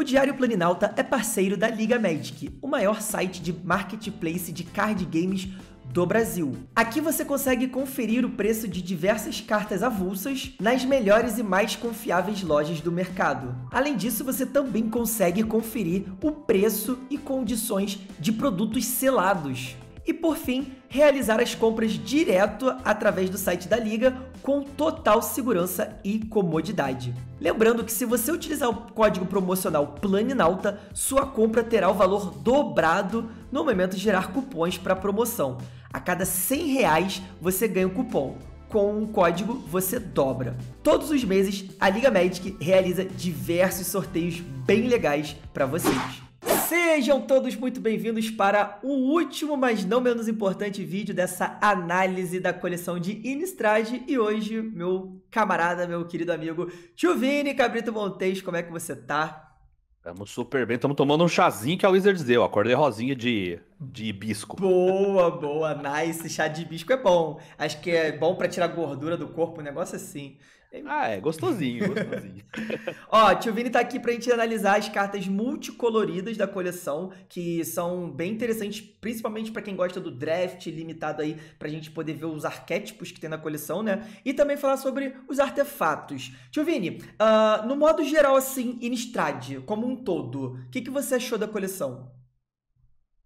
O Diário Planinalta é parceiro da Liga Magic, o maior site de marketplace de card games do Brasil. Aqui você consegue conferir o preço de diversas cartas avulsas nas melhores e mais confiáveis lojas do mercado. Além disso, você também consegue conferir o preço e condições de produtos selados. E por fim, realizar as compras direto através do site da Liga com total segurança e comodidade. Lembrando que se você utilizar o código promocional PLANINAUTA, sua compra terá o valor dobrado no momento de gerar cupons para promoção. A cada 100 reais você ganha um cupom com um código você dobra. Todos os meses, a Liga Magic realiza diversos sorteios bem legais para vocês. Sejam todos muito bem-vindos para o último, mas não menos importante vídeo dessa análise da coleção de Inistrade. E hoje, meu camarada, meu querido amigo Chuvini Cabrito Montes, como é que você tá? Estamos super bem, estamos tomando um chazinho que a Wizards deu, acordei rosinha de, de hibisco. Boa, boa, nice, chá de hibisco é bom. Acho que é bom para tirar gordura do corpo, um negócio assim. Ah, é gostosinho, gostosinho. Ó, tio Vini tá aqui pra gente analisar as cartas multicoloridas da coleção, que são bem interessantes, principalmente para quem gosta do draft limitado aí, pra gente poder ver os arquétipos que tem na coleção, né? E também falar sobre os artefatos. Tio Vini, uh, no modo geral, assim, Inistrad, como um todo, o que, que você achou da coleção?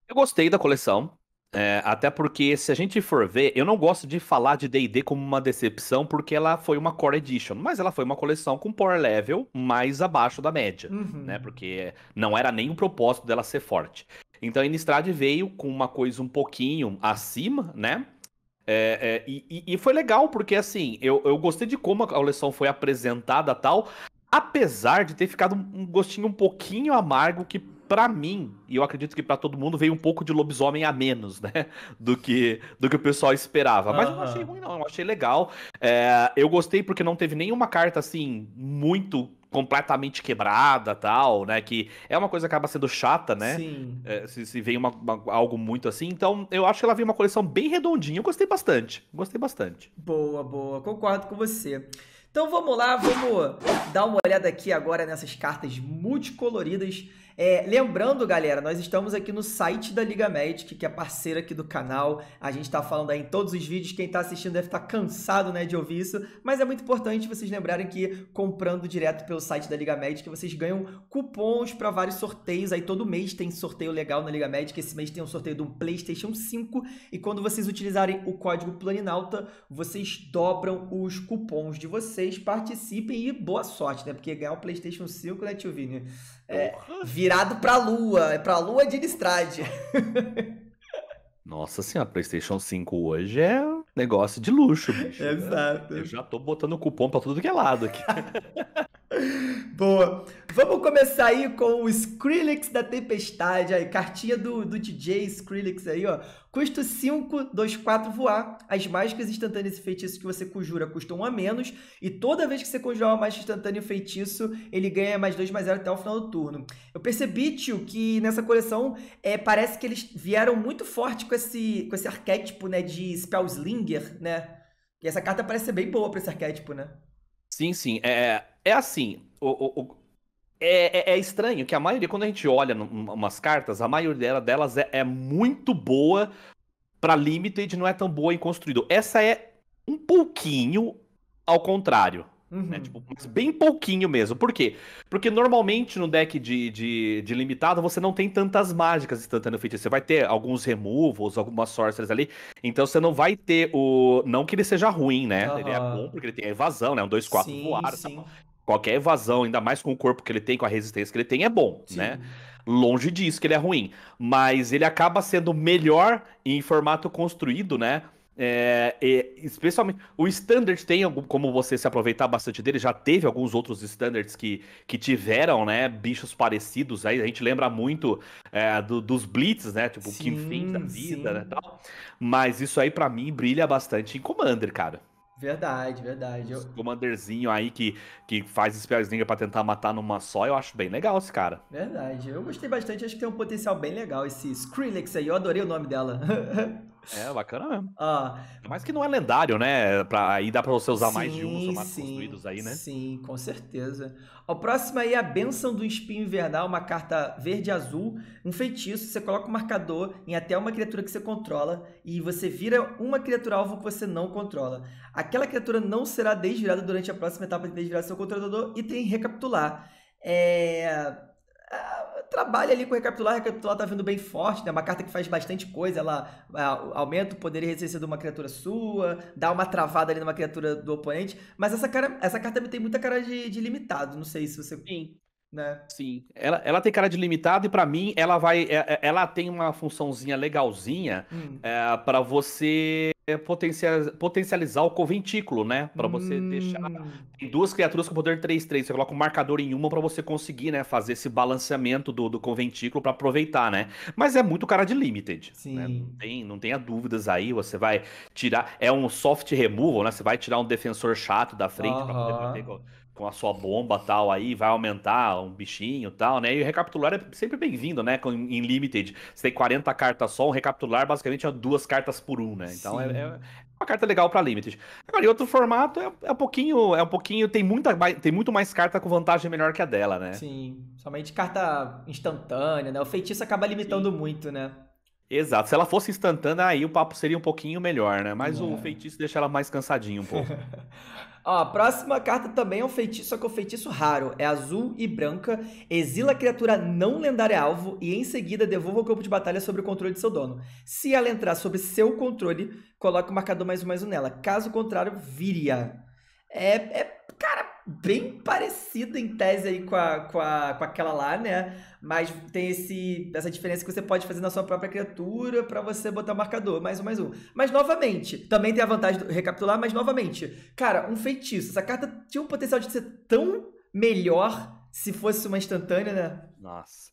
Eu gostei da coleção. É, até porque, se a gente for ver, eu não gosto de falar de DD como uma decepção, porque ela foi uma Core Edition, mas ela foi uma coleção com power level mais abaixo da média, uhum. né? Porque não era nem o propósito dela ser forte. Então a Innistrad veio com uma coisa um pouquinho acima, né? É, é, e, e, foi legal, porque assim, eu, eu gostei de como a coleção foi apresentada tal, apesar de ter ficado um gostinho um pouquinho amargo que para mim, e eu acredito que para todo mundo, veio um pouco de lobisomem a menos, né? Do que, do que o pessoal esperava. Mas uhum. eu não achei ruim, não. Eu achei legal. É, eu gostei porque não teve nenhuma carta, assim, muito completamente quebrada tal, né? Que é uma coisa que acaba sendo chata, né? Sim. É, se, se vem uma, uma, algo muito assim. Então, eu acho que ela veio uma coleção bem redondinha. Eu gostei bastante. Gostei bastante. Boa, boa. Concordo com você. Então vamos lá, vamos dar uma olhada aqui agora nessas cartas multicoloridas é, lembrando, galera, nós estamos aqui no site da Liga Magic, que é parceira aqui do canal. A gente está falando aí em todos os vídeos. Quem está assistindo deve estar tá cansado né, de ouvir isso. Mas é muito importante vocês lembrarem que comprando direto pelo site da Liga Magic, vocês ganham cupons para vários sorteios. Aí todo mês tem sorteio legal na Liga Magic. Esse mês tem um sorteio de um PlayStation 5. E quando vocês utilizarem o código Planinalta, vocês dobram os cupons de vocês. Participem e boa sorte, né? Porque ganhar o PlayStation 5, né, tio Vini? É, virado pra lua. É pra lua de Listrade. Nossa senhora, PlayStation 5 hoje é negócio de luxo, bicho. Exato. Eu já tô botando cupom pra tudo que é lado aqui. Boa. Vamos começar aí com o Skrillex da Tempestade, aí, cartinha do, do DJ Skrillex aí, ó. Custo 5, 2, 4 voar. As mágicas instantâneas e feitiços que você conjura custam 1 a menos. E toda vez que você conjurar uma mágica instantânea e feitiço, ele ganha mais 2, mais 0 até o final do turno. Eu percebi, tio, que nessa coleção é, parece que eles vieram muito forte com esse, com esse arquétipo, né, de Spellslinger, né? E essa carta parece ser bem boa pra esse arquétipo, né? Sim, sim. É, é assim, o, o, é, é, é, estranho que a maioria, quando a gente olha umas cartas, a maioria delas é, é muito boa para limited, não é tão boa em construído. Essa é um pouquinho ao contrário. Né? Uhum. Né? Tipo, bem pouquinho mesmo. Por quê? Porque normalmente no deck de, de, de limitado você não tem tantas mágicas instantâneas feitiço. Você vai ter alguns removals, algumas sorcerers ali. Então você não vai ter o. Não que ele seja ruim, né? Uhum. Ele é bom porque ele tem a evasão, né? Um 2-4 voar. Sim. Tal qualquer evasão, ainda mais com o corpo que ele tem, com a resistência que ele tem, é bom, Sim. né? Longe disso que ele é ruim, mas ele acaba sendo melhor em formato construído, né? É, especialmente o standard tem algum, como você se aproveitar bastante dele. Já teve alguns outros standards que, que tiveram, né? Bichos parecidos. Aí a gente lembra muito é, do, dos Blitz, né? Tipo, sim, que fim da vida, sim. né? Tal. Mas isso aí para mim brilha bastante em Commander, cara. Verdade, verdade. Os eu... Commanderzinho aí que, que faz Slinger para tentar matar numa só, eu acho bem legal esse cara. Verdade, eu gostei bastante, acho que tem um potencial bem legal esse Skrillex aí, eu adorei o nome dela. É, bacana mesmo. Ah, Mas que não é lendário, né? Pra, aí dá pra você usar sim, mais de um, são mais sim, construídos aí, né? Sim, com certeza. Ó, próximo aí, é a Benção do Espinho Invernal, uma carta verde-azul, um feitiço, você coloca o um marcador em até uma criatura que você controla e você vira uma criatura alvo que você não controla. Aquela criatura não será desvirada durante a próxima etapa de desvirar seu controlador e tem recapitular. É trabalha ali com recapitular, recapitular tá vindo bem forte, né? Uma carta que faz bastante coisa, ela é, aumenta o poder e resistência de uma criatura sua, dá uma travada ali numa criatura do oponente, mas essa, cara, essa carta tem muita cara de, de limitado, não sei se você... Sim. Né? Sim, ela, ela tem cara de limitado e para mim ela vai, é, é, ela tem uma funçãozinha legalzinha hum. é, para você é potencializar o conventículo, né? Para você hum. deixar. Tem duas criaturas com poder 3-3. Você coloca um marcador em uma para você conseguir, né? Fazer esse balanceamento do, do conventículo para aproveitar, né? Mas é muito cara de limited. Né? Sim. Né? Não, tem, não tenha dúvidas aí. Você vai tirar. É um soft removal, né? Você vai tirar um defensor chato da frente uh -huh. pra poder bater com a sua bomba tal aí, vai aumentar um bichinho tal, né? E o recapitular é sempre bem-vindo, né? Com, em Limited, você tem 40 cartas só, um recapitular basicamente é duas cartas por um, né? Então é, é, uma carta legal para Limited. Agora, em outro formato é, é um pouquinho, é um pouquinho, tem muita tem muito mais carta com vantagem melhor que a dela, né? Sim, somente carta instantânea, né? O feitiço acaba limitando Sim. muito, né? Exato. Se ela fosse instantânea, aí o papo seria um pouquinho melhor, né? Mas é. o feitiço deixa ela mais cansadinha um pouco. Ó, a próxima carta também é um feitiço, só que é um feitiço raro. É azul e branca. Exila a criatura não lendária alvo e em seguida devolva o campo de batalha sobre o controle de seu dono. Se ela entrar sobre seu controle, coloque o marcador mais um mais um nela. Caso contrário, viria. É, é cara, bem parecida em tese aí com, a, com, a, com aquela lá, né? Mas tem esse, essa diferença que você pode fazer na sua própria criatura para você botar o marcador, mais um, mais um. Mas novamente, também tem a vantagem de recapitular, mas novamente, cara, um feitiço. Essa carta tinha um potencial de ser tão melhor se fosse uma instantânea, né? Nossa.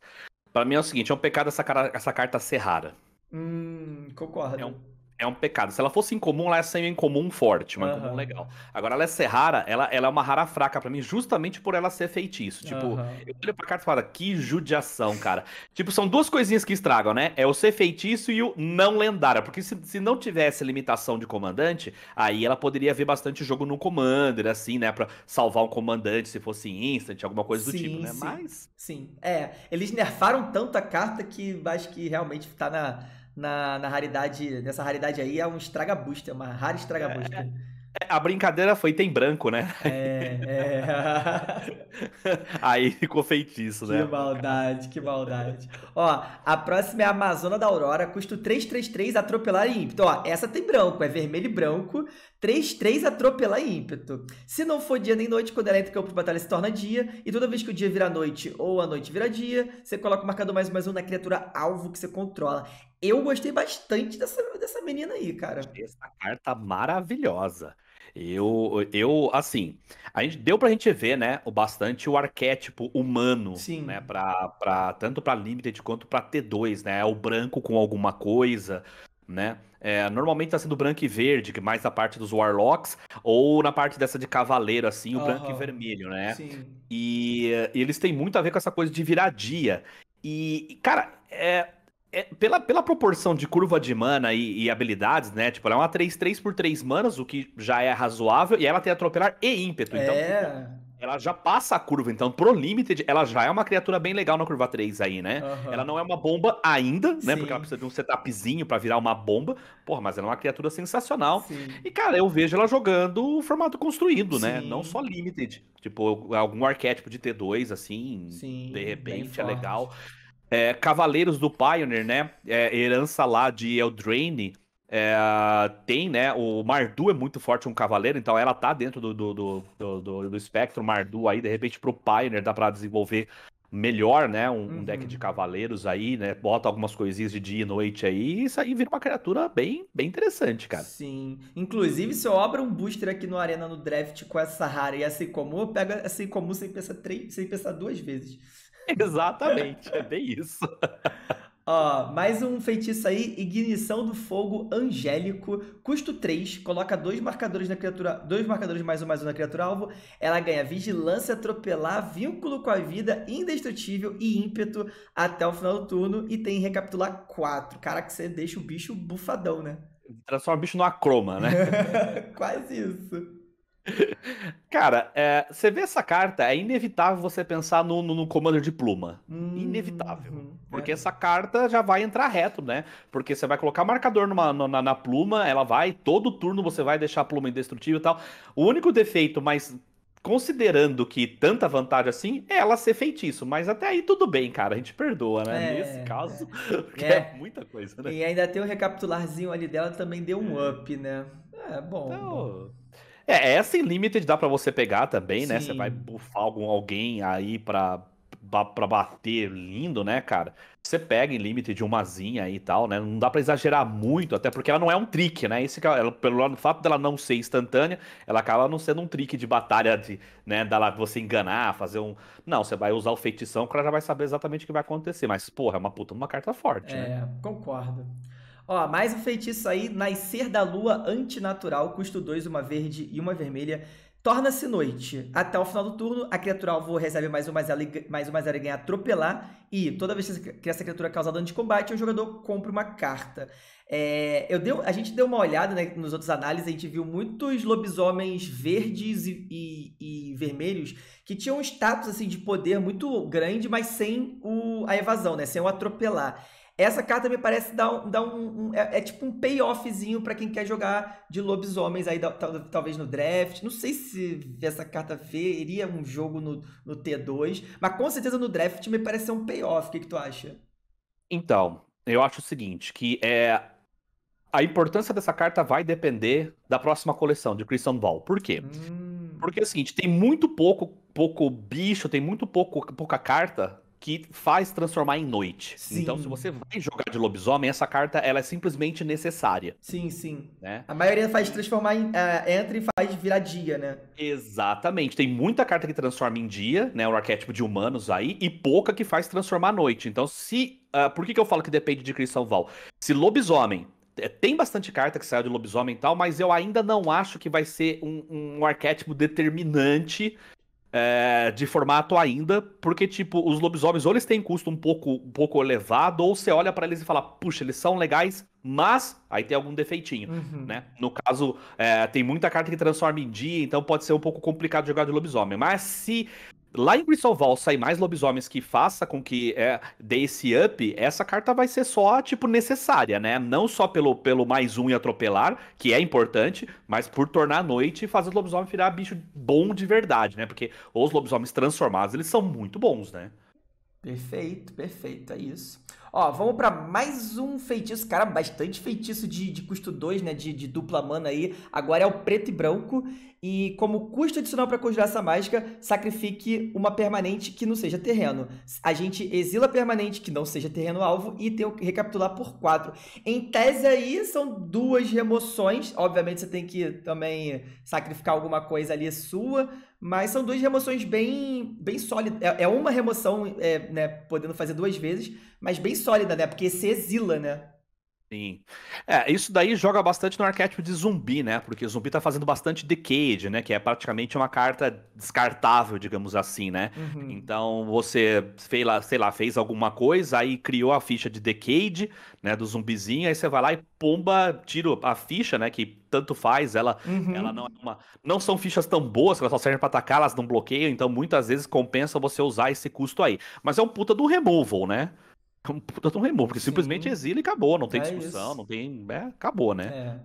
Pra mim é o seguinte, é um pecado essa, cara, essa carta ser rara. Hum, concordo. É um é um pecado. Se ela fosse incomum, ela ia é ser incomum forte, uma uhum. incomum legal. Agora, ela é ser rara, ela, ela é uma rara fraca para mim, justamente por ela ser feitiço. Tipo, uhum. eu olho pra carta e falo, que judiação, cara. tipo, são duas coisinhas que estragam, né? É o ser feitiço e o não lendário. Porque se, se não tivesse limitação de comandante, aí ela poderia ver bastante jogo no Commander, assim, né? Pra salvar um comandante se fosse instant, alguma coisa do sim, tipo, né? Sim, Mas. Sim. É, eles nerfaram tanto a carta que acho que realmente tá na na, na raridade, nessa raridade aí, é um estraga é uma rara estraga booster. É, é. A brincadeira foi tem branco, né? É, é. Aí ficou feitiço, né? Que maldade, que maldade. Ó, a próxima é a Amazona da Aurora, custo 333 atropelar ímpeto. Ó, essa tem branco, é vermelho e branco. 33 atropelar ímpeto. Se não for dia nem noite, quando ela entra em campo de batalha se torna dia. E toda vez que o dia vira noite ou a noite vira dia, você coloca o marcador mais mais um na criatura alvo que você controla. Eu gostei bastante dessa, dessa menina aí, cara. Essa carta maravilhosa. Eu, eu, assim, a gente deu pra gente ver, né, o bastante o arquétipo humano, Sim. né, pra, pra, tanto pra Limited quanto pra T2, né, é o branco com alguma coisa, né, é, normalmente tá sendo branco e verde, que mais na parte dos Warlocks, ou na parte dessa de cavaleiro, assim, o uhum. branco e vermelho, né, Sim. E, e, eles têm muito a ver com essa coisa de viradia, e, cara, é, é, pela, pela proporção de curva de mana e, e habilidades, né? Tipo, ela é uma 3-3 por 3 manas, o que já é razoável, e ela tem atropelar e ímpeto. Então, é. ela já passa a curva. Então, pro limited, ela já é uma criatura bem legal na curva 3 aí, né? Uhum. Ela não é uma bomba ainda, né? Sim. Porque ela precisa de um setupzinho para virar uma bomba. Porra, mas ela é uma criatura sensacional. Sim. E, cara, eu vejo ela jogando o formato construído, né? Sim. né? Não só limited. Tipo, algum arquétipo de T2, assim, de repente, é legal é, Cavaleiros do Pioneer, né? É, herança lá de Eldraine. É, tem, né? O Mardu é muito forte, um cavaleiro, então ela tá dentro do, do, do, do, do espectro Mardu aí, de repente pro Pioneer dá pra desenvolver melhor, né? Um, uhum. um, deck de uhum. cavaleiros aí, né? Bota algumas coisinhas de dia e noite aí, e isso aí vira uma criatura bem, bem interessante, cara. Sim. Inclusive, se eu abro um booster aqui no Arena no draft com essa rara e essa incomum, eu pego essa incomum sem pensar, três, sem pensar duas vezes. Exatamente, é bem isso. Ó, mais um feitiço aí, Ignição do Fogo Angélico, custo 3, coloca dois marcadores na criatura, dois marcadores mais um mais um na criatura alvo, ela ganha vigilância, atropelar, vínculo com a vida, indestrutível e ímpeto até o final do turno e tem recapitular 4. que você deixa o bicho bufadão, né? Transforma o bicho numa croma, né? Quase isso. Cara, é, você vê essa carta, é inevitável você pensar no, no, no Commander de pluma. Hum, inevitável. Hum, porque é. essa carta já vai entrar reto, né? Porque você vai colocar marcador numa, na, na, pluma, ela vai, todo turno você vai deixar a pluma indestrutível e tal. O único defeito, mas considerando que tanta vantagem assim, é ela ser feitiço. Mas até aí tudo bem, cara, a gente perdoa, né? É, Nesse caso, é. é, é. muita coisa, né? E ainda tem um recapitularzinho ali dela, também deu um up, né? É bom. Então... bom. É, essa é em Limited dá para você pegar também, Sim. né? Você vai bufar algum, alguém aí pra, pra bater lindo, né, cara? Você pega em Limited umazinha aí e tal, né? Não dá para exagerar muito, até porque ela não é um trick, né? que ela, pelo fato dela não ser instantânea, ela acaba não sendo um trick de batalha, de, né? Dela você enganar, fazer um. Não, você vai usar o feitição, o cara já vai saber exatamente o que vai acontecer. Mas, porra, é uma puta uma carta forte, é, né? É, concordo. Ó, mais um feitiço aí, Nascer da Lua Antinatural, custo 2, uma verde e uma vermelha. Torna-se noite. Até o final do turno, a criatura alvo recebe mais uma zero, mais uma zero e ganha atropelar. E toda vez que essa criatura causar dano de combate, o jogador compra uma carta. É, eu deu, a gente deu uma olhada né, nos outros análises, a gente viu muitos lobisomens verdes e, e, e, vermelhos que tinham um status assim, de poder muito grande, mas sem o, a evasão, né, sem o atropelar. Essa carta me parece dar, dar um, um é, é, tipo um payoffzinho para quem quer jogar de lobisomens aí, talvez no draft. Não sei se essa carta veria um jogo no, no T2, mas com certeza no draft me parece ser um payoff. O que, que tu acha? Então, eu acho o seguinte, que é a importância dessa carta vai depender da próxima coleção de Christian Ball. Por quê? Hum. Porque é o seguinte, tem muito pouco pouco bicho, tem muito pouco pouca carta que faz transformar em noite. Sim. Então, se você vai jogar de lobisomem, essa carta ela é simplesmente necessária. Sim, sim. Né? A maioria faz transformar em. Uh, entra e faz virar dia, né? Exatamente. Tem muita carta que transforma em dia, né? O arquétipo de humanos aí, e pouca que faz transformar à noite. Então, se. Uh, por que, que eu falo que depende de Cristão Val? Se lobisomem é, tem bastante carta que saiu de lobisomem e tal, mas eu ainda não acho que vai ser um, um arquétipo determinante é, de formato ainda, porque, tipo, os lobisomens ou eles têm custo um pouco, um pouco elevado, ou você olha para eles e fala, puxa, eles são legais, mas aí tem algum defeitinho, uhum. né? No caso, é, tem muita carta que transforma em dia, então pode ser um pouco complicado jogar de lobisomem. Mas se lá em Grisolval sair mais lobisomens que faça com que é, dê esse up, essa carta vai ser só, tipo, necessária, né? Não só pelo, pelo mais um e atropelar, que é importante, mas por tornar a noite e fazer os lobisomens virar bicho bom de verdade, né? Porque os lobisomens transformados, eles são muito bons, né? Perfeito, perfeito, é isso. Ó, vamos para mais um feitiço. Cara, bastante feitiço de, de custo 2, né? De, de, dupla mana aí. Agora é o preto e branco. E como custo adicional para conjurar essa mágica, sacrifique uma permanente que não seja terreno. A gente exila a permanente que não seja terreno alvo e tem o recapitular por 4. Em tese aí, são duas remoções. Obviamente você tem que também sacrificar alguma coisa ali sua mas são duas remoções bem, bem sólidas. É, é uma remoção, é, né, podendo fazer duas vezes, mas bem sólida, né? Porque se exila, né? Sim. É, isso daí joga bastante no arquétipo de zumbi, né? Porque o zumbi tá fazendo bastante Decade, né? Que é praticamente uma carta descartável, digamos assim, né? Uhum. Então você, sei lá, sei lá, fez alguma coisa, aí criou a ficha de Decade, né? Do zumbizinho, aí você vai lá e pomba, tira a ficha, né? Que tanto faz, ela, uhum. ela não é uma. Não são fichas tão boas, elas só servem pra atacar, elas não bloqueiam, então muitas vezes compensa você usar esse custo aí. Mas é um puta do removal, né? É um puta um remorso, porque Sim. simplesmente exila e acabou, não tem é discussão, isso. não tem. É, acabou, né? É.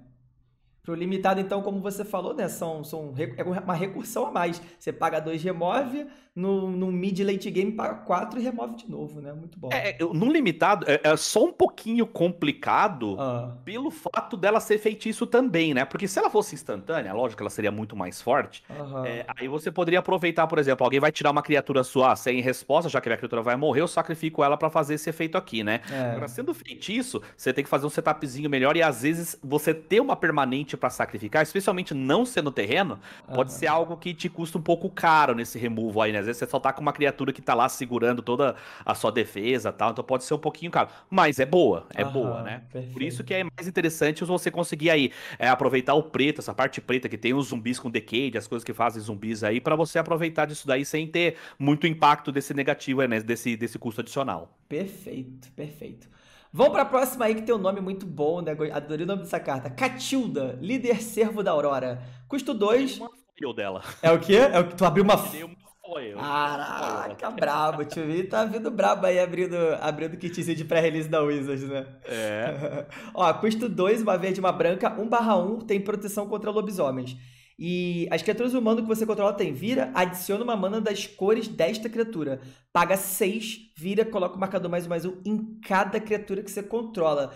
Pro limitado, então, como você falou, né? São, são, é uma recursão a mais. Você paga dois, remove, no, no mid late game paga 4 e remove de novo, né? Muito bom. É, é no limitado, é, é só um pouquinho complicado ah. pelo fato dela ser feitiço também, né? Porque se ela fosse instantânea, lógico que ela seria muito mais forte. É, aí você poderia aproveitar, por exemplo, alguém vai tirar uma criatura sua sem resposta, já que a criatura vai morrer, eu sacrifico ela para fazer esse efeito aqui, né? É. Agora, sendo feitiço, você tem que fazer um setupzinho melhor e às vezes você ter uma permanente para sacrificar, especialmente não sendo terreno, pode ser algo que te custa um pouco caro nesse removal aí, né? Às vezes você só tá com uma criatura que tá lá segurando toda a sua defesa tal, então pode ser um pouquinho caro. Mas é boa, é Aham, boa, né? Perfeito. Por isso que é mais interessante você conseguir aí é, aproveitar o preto, essa parte preta que tem os zumbis com decade, as coisas que fazem zumbis aí, para você aproveitar disso daí sem ter muito impacto desse negativo, é, né? Desse, desse custo adicional. Perfeito, perfeito. Vamos para a próxima aí que tem um nome muito bom, né? Adorei o nome dessa carta. Catilda, líder servo da Aurora. Custo 2. Dois... Dela. É o quê? É o que tu abriu uma. Eu apoio. Caraca, é. brabo. O Tio tá vindo brabo aí abrindo, abrindo kitzinho de pré-release da Wizards, né? É. Ó, custo 2, uma verde e uma branca. 1 barra 1 tem proteção contra lobisomens. E as criaturas humanas que você controla tem vira, adiciona uma mana das cores desta criatura. Paga 6, vira, coloca o marcador mais um mais um em cada criatura que você controla.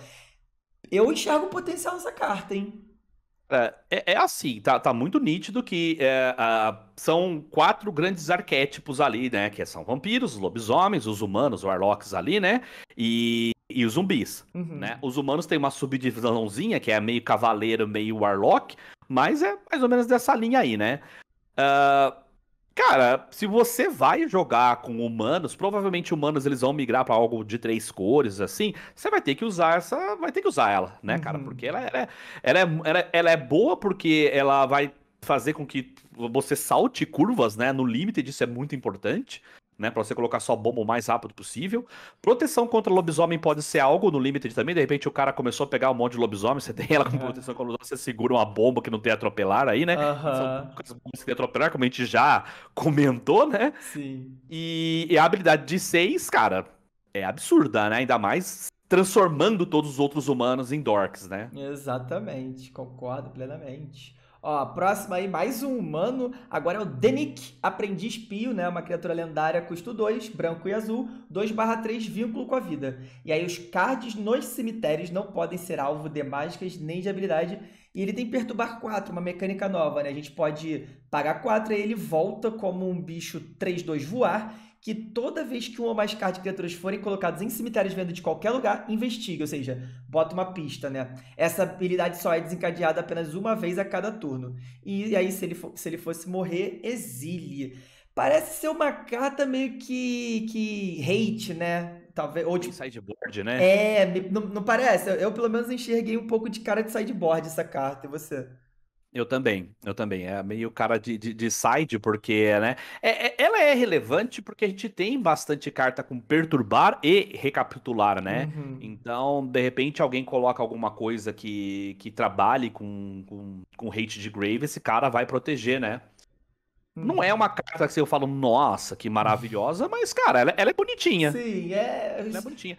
Eu enxergo o potencial nessa carta, hein? É, é, é, assim, tá, tá muito nítido que é, a, são quatro grandes arquétipos ali, né? Que são vampiros, os lobisomens, os humanos, os warlocks ali, né? E, e os zumbis, uhum. né? Os humanos têm uma subdivisãozinha, que é meio cavaleiro, meio warlock, mas é mais ou menos dessa linha aí, né? Uh, Cara, se você vai jogar com humanos, provavelmente humanos eles vão migrar para algo de três cores, assim. Você vai ter que usar essa, vai ter que usar ela, né, uhum. cara? Porque ela, ela, é, ela, é, ela, ela é boa porque ela vai fazer com que você salte curvas, né? No limite disso é muito importante né, para você colocar sua bomba o mais rápido possível. Proteção contra lobisomem pode ser algo no Limited também. De repente o cara começou a pegar um monte de lobisomem, você tem ela com é. proteção contra lobisomem, você segura uma bomba que não tem atropelar aí, né? Uh -huh. São bombas que tem atropelar, como a gente já comentou, né? Sim. E, e a habilidade de seis, cara, é absurda, né? Ainda mais transformando todos os outros humanos em dorks, né? Exatamente, concordo plenamente. Ó, próxima aí, mais um humano. Agora é o Denik, aprendiz pio, né? Uma criatura lendária, custo 2, branco e azul, 2 3, vínculo com a vida. E aí os cards nos cemitérios não podem ser alvo de mágicas nem de habilidade. E ele tem Perturbar 4, uma mecânica nova, né? A gente pode pagar 4 e ele volta como um bicho 3-2 voar que toda vez que um ou mais cartas de criaturas forem colocadas em cemitérios vendo de qualquer lugar, investiga, ou seja, bota uma pista, né? Essa habilidade só é desencadeada apenas uma vez a cada turno. E, e aí, se ele, for, se ele fosse morrer, exile. Parece ser uma carta meio que, que hate, né? Talvez, ou de... Tipo sideboard, né? É, não, não parece? Eu, eu, pelo menos enxerguei um pouco de cara de sideboard essa carta, e você? Eu também, eu também. É meio cara de, de, de side, porque, né? É, é, ela é relevante porque a gente tem bastante carta com perturbar e recapitular, né? Uhum. Então, de repente, alguém coloca alguma coisa que, que trabalhe com, com, com hate de grave, esse cara vai proteger, né? Não é uhum. uma carta que eu falo, nossa, que maravilhosa, mas, cara, ela, é, ela é bonitinha. Sim, é. Ela é bonitinha.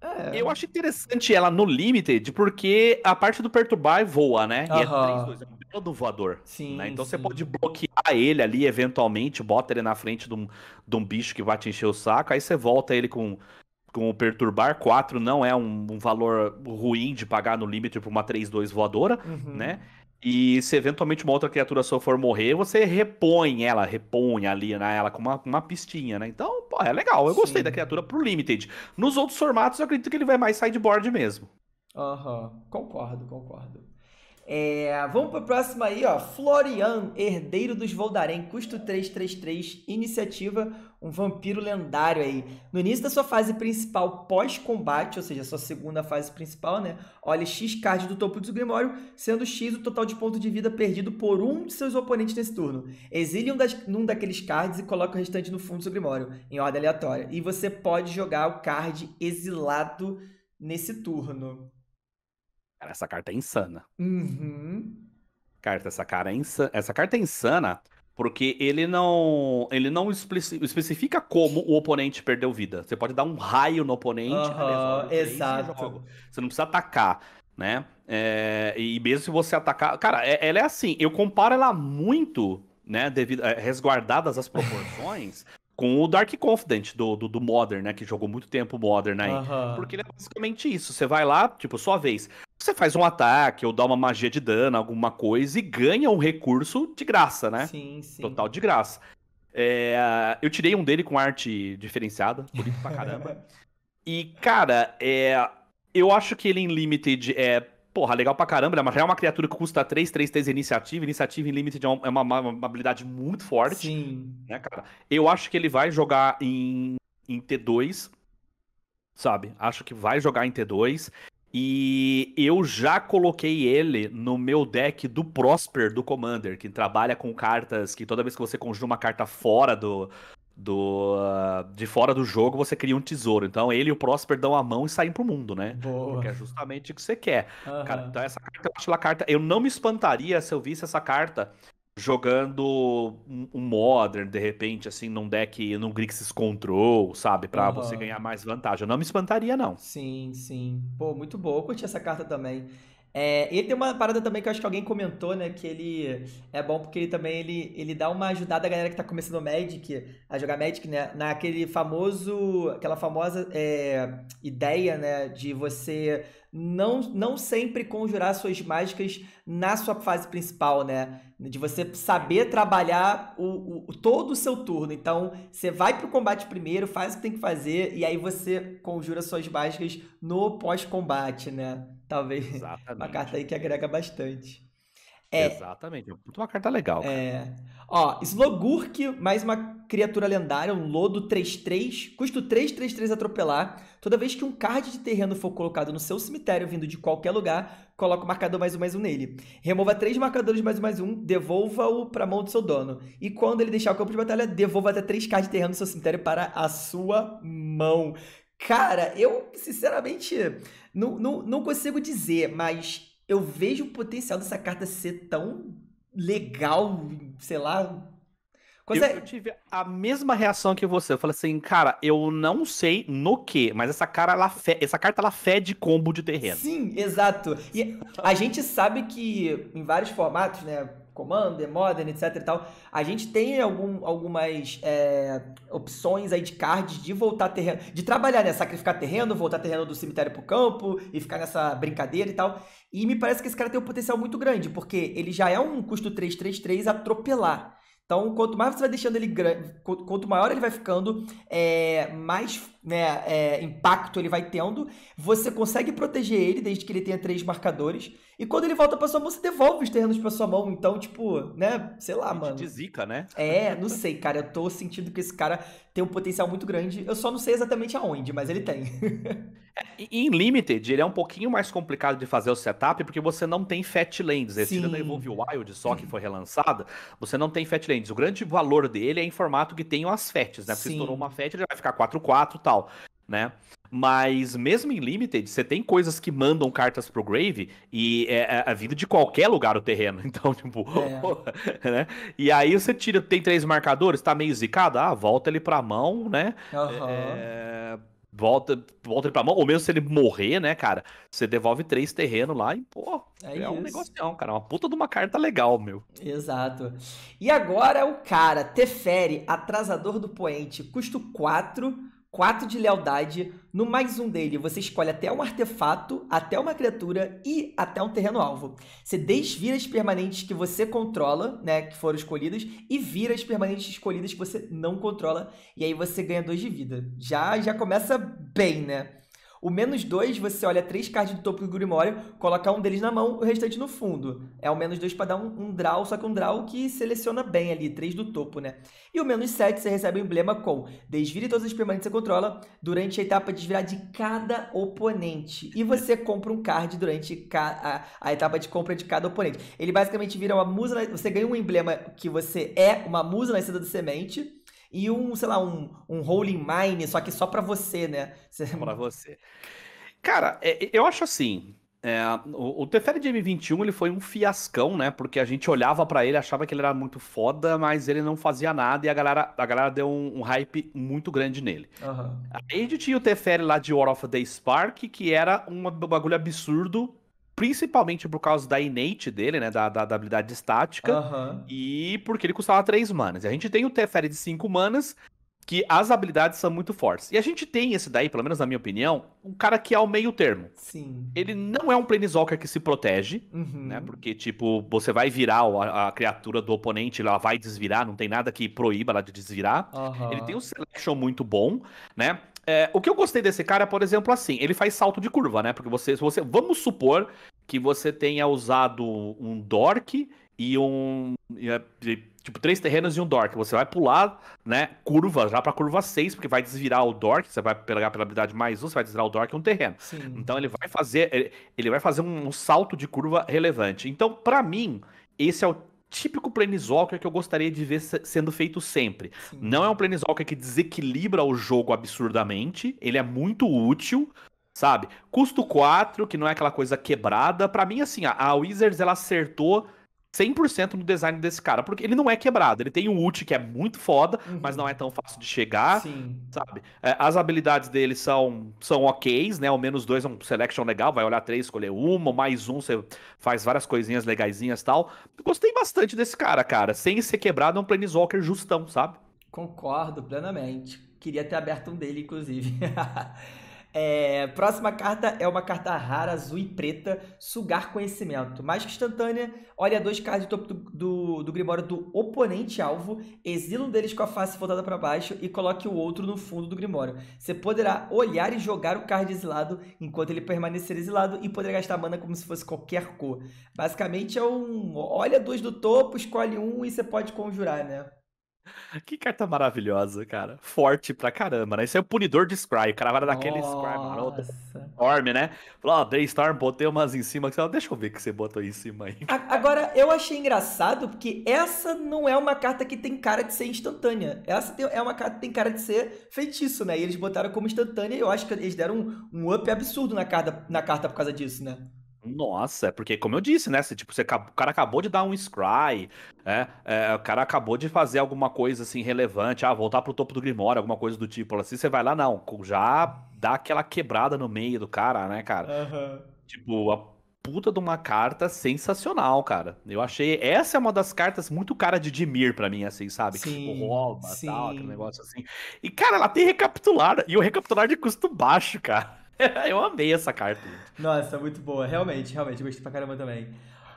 É. Eu acho interessante ela no Limited, porque a parte do perturbar voa, né? Uhum. E é 3, 2, é um belo do voador. Sim, né? Então sim. você pode bloquear ele ali, eventualmente, bota ele na frente de um, de um bicho que vai te encher o saco, aí você volta ele com, com o perturbar. 4 não é um, um valor ruim de pagar no Limited pra uma 3-2 voadora, uhum. né? E se eventualmente uma outra criatura só for morrer, você repõe ela, repõe ali na né, ela com uma, uma pistinha, né? Então, pô, é legal. Eu Sim. gostei da criatura pro Limited. Nos outros formatos, eu acredito que ele vai mais sideboard mesmo. Aham, uhum. concordo, concordo. É, vamos pro próximo aí, ó. Florian, herdeiro dos Voldaren, custo 333, iniciativa um vampiro lendário aí. No início da sua fase principal pós-combate, ou seja, sua segunda fase principal, né? Olha X card do topo do Grimório, sendo X o total de ponto de vida perdido por um de seus oponentes nesse turno. Exile um, das, um daqueles cards e coloca o restante no fundo do seu Grimório, em ordem aleatória. E você pode jogar o card exilado nesse turno. Cara, essa carta é insana. Uhum. Carta, essa, cara é insana. essa carta é insana porque ele não ele não especifica como o oponente perdeu vida. Você pode dar um raio no oponente, uhum, -huh, exato. Você não precisa atacar, né? É, e mesmo se você atacar. Cara, é, ela é assim, eu comparo ela muito, né? Devido, é, resguardadas as proporções, com o Dark Confident do, do, do, Modern, né? Que jogou muito tempo Modern aí. Uhum. Porque ele é basicamente isso. Você vai lá, tipo, sua vez. Você faz um ataque ou dá uma magia de dano, alguma coisa, e ganha um recurso de graça, né? Sim, sim. Total de graça. É, eu tirei um dele com arte diferenciada, bonito pra caramba. e, cara, é, eu acho que ele em Limited é porra, legal pra caramba, né? Mas é uma criatura que custa 3, 3, 3 iniciativa. Iniciativa em Limited é uma, uma, uma, habilidade muito forte. Sim. Né, cara? Eu acho que ele vai jogar em, em T2, sabe? Acho que vai jogar em T2. E eu já coloquei ele no meu deck do Prosper do Commander, que trabalha com cartas que toda vez que você conjura uma carta fora do, do uh, de fora do jogo você cria um tesouro. Então ele e o Prosper dão a mão e saem pro mundo, né? Boa. Porque é justamente o que você quer. Uhum. Cara, então essa carta, eu acho uma carta, eu não me espantaria se eu visse essa carta jogando um, Modern, de repente, assim, num deck, num Grixis Control, sabe? Pra uhum. você ganhar mais vantagem. Eu não me espantaria, não. Sim, sim. Pô, muito boa. Eu curti essa carta também. É, ele tem uma parada também que eu acho que alguém comentou, né? Que ele é bom porque ele também ele, ele dá uma ajudada à galera que tá começando Magic, a jogar Magic, né? Naquele famoso, aquela famosa é, ideia, né? De você não, não sempre conjurar suas mágicas na sua fase principal, né? De você saber trabalhar o, o todo o seu turno. Então, você vai pro combate primeiro, faz o que tem que fazer, e aí você conjura suas mágicas no pós-combate, né? Talvez Exatamente. uma carta aí que agrega bastante. É. Exatamente, uma carta legal. É. Ó, Slogurk, mais uma criatura lendária, um lodo 3-3, custo 3-3-3 atropelar. Toda vez que um card de terreno for colocado no seu cemitério vindo de qualquer lugar, coloca o marcador mais um mais um nele. Remova três marcadores mais um mais um, devolva-o para a mão do seu dono. E quando ele deixar o campo de batalha, devolva até três cards de terreno no seu cemitério para a sua mão. Cara, eu sinceramente não, não, não consigo dizer, mas eu vejo o potencial dessa carta ser tão legal, sei lá. Coisa... Eu, é- tive a mesma reação que você. Eu falei assim, cara, eu não sei no que, mas essa, cara, ela fe... essa carta ela fede combo de terreno. Sim, exato. E a gente sabe que em vários formatos, né? Commander, Modern, etc e tal, a gente tem algum, algumas é, opções aí de cards de voltar terreno, de trabalhar, né? Sacrificar terreno, voltar terreno do cemitério pro campo e ficar nessa brincadeira e tal. E me parece que esse cara tem um potencial muito grande, porque ele já é um custo 3-3-3 atropelar. Então, quanto mais você vai deixando ele grande, quanto maior ele vai ficando, é, mais né, é, impacto ele vai tendo, você consegue proteger ele desde que ele tenha três marcadores. E quando ele volta pra sua mão, você devolve os terrenos pra sua mão. Então, tipo, né? Sei lá, mano. De zica, né? É, não sei, cara. Eu tô sentindo que esse cara tem um potencial muito grande. Eu só não sei exatamente aonde, mas ele tem. É, em Limited, ele é um pouquinho mais complicado de fazer o setup, porque você não tem Fat Lands. Esse ainda da Wild só que foi relançada, você não tem Fat Lands. O grande valor dele é em formato que tem as Fats, né? Porque se tornou uma Fat, ele vai ficar 4-4 e né? Mas mesmo em Limited, você tem coisas que mandam cartas pro Grave e é, é, é vindo de qualquer lugar o terreno. Então, tipo, é. né? E aí você tira, tem três marcadores, tá meio zicado, ah, volta ele pra mão, né? Uhum. É, volta, volta ele pra mão, ou mesmo se ele morrer, né, cara? Você devolve três terrenos lá e, pô, é, é um negocião, cara. É uma puta de uma carta legal, meu. Exato. E agora o cara, Teferi, atrasador do poente, custo 4. Quatro 4 de lealdade. No mais um dele, você escolhe até um artefato, até uma criatura e até um terreno alvo. Você desvira as permanentes que você controla, né, que foram escolhidas, e vira as permanentes escolhidas que você não controla, e aí você ganha 2 de vida. Já já começa bem, né? O menos 2, você olha três cards do topo do Grimório, coloca um deles na mão, o restante no fundo. É o menos 2 para dar um, um, draw, só que um draw que seleciona bem ali, três do topo, né? E o menos 7, você recebe o um emblema com desvire todas as permanentes que você controla durante a etapa de desvirar de cada oponente. E você compra um card durante a, a, etapa de compra de cada oponente. Ele basicamente vira uma musa, você ganha um emblema que você é uma musa nascida do semente, e um, sei lá, um, um Rolling Mine, só que só para você, né? Você... Para você. Cara, é, eu acho assim. É, o, o Teferi de M21 ele foi um fiascão, né? Porque a gente olhava para ele, achava que ele era muito foda, mas ele não fazia nada e a galera, a galera deu um, um hype muito grande nele. Uhum. Aí a gente tinha o Teferi lá de War of the Spark, que era um bagulho absurdo principalmente por causa da innate dele, né? Da, da, da habilidade estática. Uhum. E porque ele custava 3 manas. E a gente tem o Teferi de 5 manas, que as habilidades são muito fortes. E a gente tem esse daí, pelo menos na minha opinião, um cara que é o meio termo. Sim. Ele não é um Planeswalker que se protege, uhum. né? Porque, tipo, você vai virar a, a, criatura do oponente, ela vai desvirar, não tem nada que proíba ela de desvirar. Uhum. Ele tem um selection muito bom, né? É, o que eu gostei desse cara, por exemplo, assim, ele faz salto de curva, né? Porque você, você vamos supor que você tenha usado um dork e um é, tipo três terrenos e um dork, você vai pular, né, curva já para curva 6, porque vai desvirar o dork, você vai pegar pela habilidade mais um, você vai desvirar o dork um terreno. Sim. Então ele vai fazer ele, vai fazer um, um salto de curva relevante. Então, para mim, esse é o típico Planeswalker que eu gostaria de ver sendo feito sempre. Sim. Não é um Planeswalker que desequilibra o jogo absurdamente, ele é muito útil, sabe? Custo 4, que não é aquela coisa quebrada. para mim, assim, a Wizards ela acertou 100% no design desse cara, porque ele não é quebrado. Ele tem um ult que é muito foda, uhum. mas não é tão fácil de chegar, Sim. sabe? É, as habilidades dele são, são ok, né? O menos dois é um selection legal, vai olhar três, escolher uma, mais um, você faz várias coisinhas legaisinhas tal. gostei bastante desse cara, cara. Sem ser quebrado, é um Planeswalker justão, sabe? Concordo plenamente. Queria ter aberto um dele, inclusive. É, próxima carta é uma carta rara, azul e preta, sugar conhecimento. Mais que instantânea, olha dois cards do topo do, do, do grimório do oponente alvo, exila um deles com a face voltada para baixo e coloque o outro no fundo do grimório. Você poderá olhar e jogar o card exilado enquanto ele permanecer exilado e poderá gastar mana como se fosse qualquer cor. Basicamente é um olha dois do topo, escolhe um e você pode conjurar, né? Que carta maravilhosa, cara. Forte pra caramba, né? Isso é o punidor de Scry. O cara vai daquele Scry maroto. Storm, né? Falou, ó, oh, botei umas em cima. Deixa eu ver o que você botou aí em cima aí. Agora, eu achei engraçado porque essa não é uma carta que tem cara de ser instantânea. Essa é uma carta que tem cara de ser feitiço, né? E eles botaram como instantânea e eu acho que eles deram um, um up absurdo na carta, na carta por causa disso, né? Nossa, é porque como eu disse, né? Você, tipo, você, o cara acabou de dar um scry, né? É, o cara acabou de fazer alguma coisa assim relevante, ah, voltar pro topo do Grimório, alguma coisa do tipo. Assim, você vai lá, não, já dá aquela quebrada no meio do cara, né, cara? Uhum. Tipo, a puta de uma carta sensacional, cara. Eu achei. Essa é uma das cartas muito cara de Dimir para mim, assim, sabe? Tipo, sim, tipo, Roma, sim. tal, aquele negócio assim. E, cara, ela tem recapitular, e o recapitular de custo baixo, cara. eu amei essa carta. Nossa, muito boa. Realmente, realmente. Gostei pra caramba também.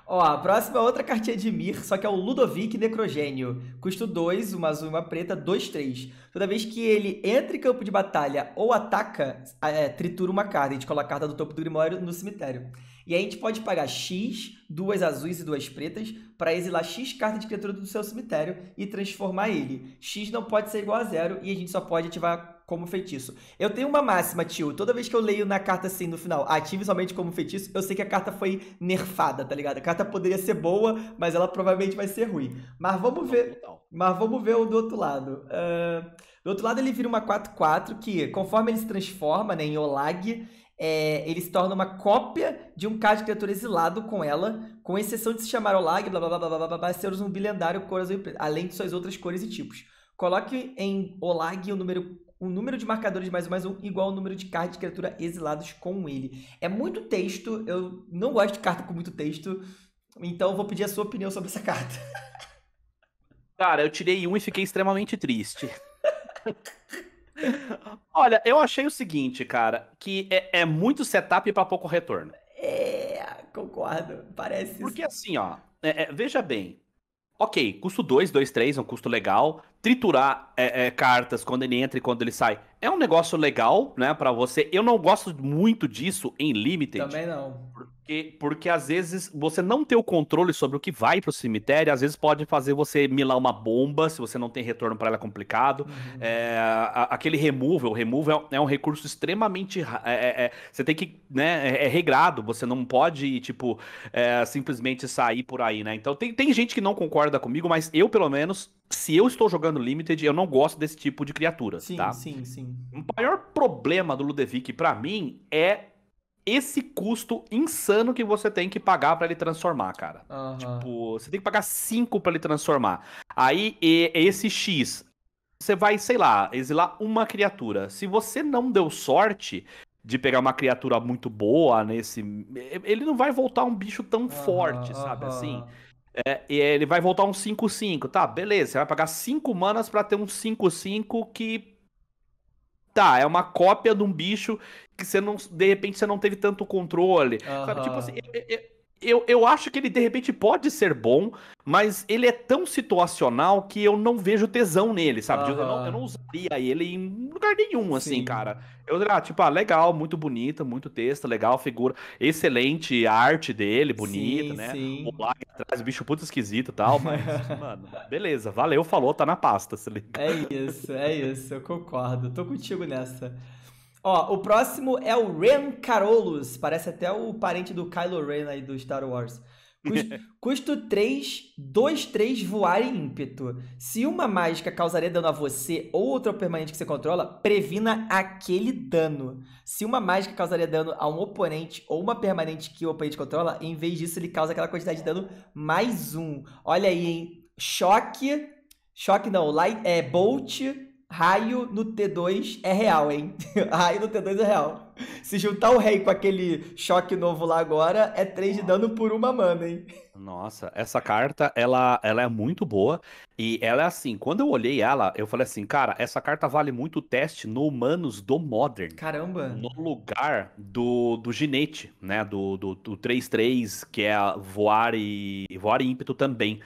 Ó, a próxima é outra cartinha de Mir, só que é o Ludovic Necrogênio. Custo 2, uma azul e uma preta, 2, 3. Toda vez que ele entra em campo de batalha ou ataca, é, tritura uma carta. A gente coloca a carta do topo do Grimório no cemitério. E aí a gente pode pagar X, duas azuis e duas pretas, para exilar X carta de criatura do seu cemitério e transformar ele. X não pode ser igual a zero e a gente só pode ativar como feitiço. Eu tenho uma máxima, tio. Toda vez que eu leio na carta assim no final, ative ah, somente como feitiço, eu sei que a carta foi nerfada, tá ligado? A carta poderia ser boa, mas ela provavelmente vai ser ruim. Mas vamos ver. Mas vamos ver o do outro lado. Uh, do outro lado ele vira uma 4-4 que, conforme ele se transforma né, em Olag, é, ele se torna uma cópia de um card de criatura exilado com ela, com exceção de se chamar Olag, blá blá blá blá blá blá, blá ser um zumbi cor azul, além de suas outras cores e tipos. Coloque em Olag o número o número de marcadores mais um mais um igual ao número de cartas de criatura exilados com ele. É muito texto, eu não gosto de carta com muito texto, então vou pedir a sua opinião sobre essa carta. Cara, eu tirei um e fiquei extremamente triste. Olha, eu achei o seguinte, cara, que é, é muito setup para pouco retorno. É, concordo, parece. Porque isso. assim, ó, é, é, veja bem. Ok, custo 2, 2, 3, é um custo legal triturar é, é, cartas quando ele entra e quando ele sai é um negócio legal, né, para você. Eu não gosto muito disso em Limited. Também não. Porque, porque às vezes você não ter o controle sobre o que vai pro cemitério, às vezes pode fazer você milar uma bomba, se você não tem retorno para ela é complicado. Uhum. É, a, aquele removal, removal é, um recurso extremamente. É, é, é, você tem que. Né, é, regrado, você não pode, tipo, simplesmente sair por aí, né? Então tem, tem gente que não concorda comigo, mas eu, pelo menos, se eu estou jogando Limited, eu não gosto desse tipo de criatura, sim, tá? Sim, sim, O maior problema do Ludovic para mim é esse custo insano que você tem que pagar para ele transformar, cara. Tipo, você tem que pagar 5 para ele transformar. Aí esse X, você vai, sei lá, exilar uma criatura. Se você não deu sorte, de pegar uma criatura muito boa nesse. Ele não vai voltar um bicho tão forte, sabe? Assim. É, e ele vai voltar um 5-5. Tá, beleza. Você vai pagar 5 manas para ter um 5-5 que. Tá, é uma cópia de um bicho que você não. De repente você não teve tanto controle. Uhum. Sabe, tipo assim, eu, eu, eu acho que ele de repente pode ser bom, mas ele é tão situacional que eu não vejo tesão nele, sabe? Uhum. Eu, não, eu, não, usaria ele em lugar nenhum, assim, Sim. assim, cara. Eu ah, tipo, ah, legal, muito bonito, muito texto, legal, figura, excelente a arte dele, bonita, sim, né? Sim. O atrás, bicho puto esquisito e tal, mas, mano, beleza, valeu, falou, tá na pasta, se liga. É isso, é isso, eu concordo, tô contigo nessa. Ó, o próximo é o Ren Carolus. Parece até o parente do Kylo Ren aí do Star Wars. Custo, 3, 2, 3, voar em ímpeto. Se uma mágica causaria dano a você ou outro permanente que você controla, previna aquele dano. Se uma mágica causaria dano a um oponente ou uma permanente que o oponente controla, em vez disso ele causa aquela quantidade de dano mais um. Olha aí, hein? Choque. Choque não, light, é, bolt raio no T2 é real, hein? raio no T2 é real. Se juntar o rei com aquele choque novo lá agora, é 3 de dano por uma mana, hein? Nossa, essa carta, ela, ela é muito boa. E ela é assim, quando eu olhei ela, eu falei assim, cara, essa carta vale muito o teste no Humanos do Modern. Caramba! No lugar do, do ginete, né? Do 3-3, do, do 3 -3, que é voar e, voar e ímpeto também.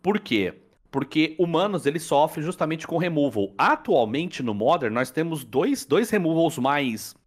Por quê? Porque humanos, ele sofre justamente com removal. Atualmente, no Modern, nós temos dois, dois removals mais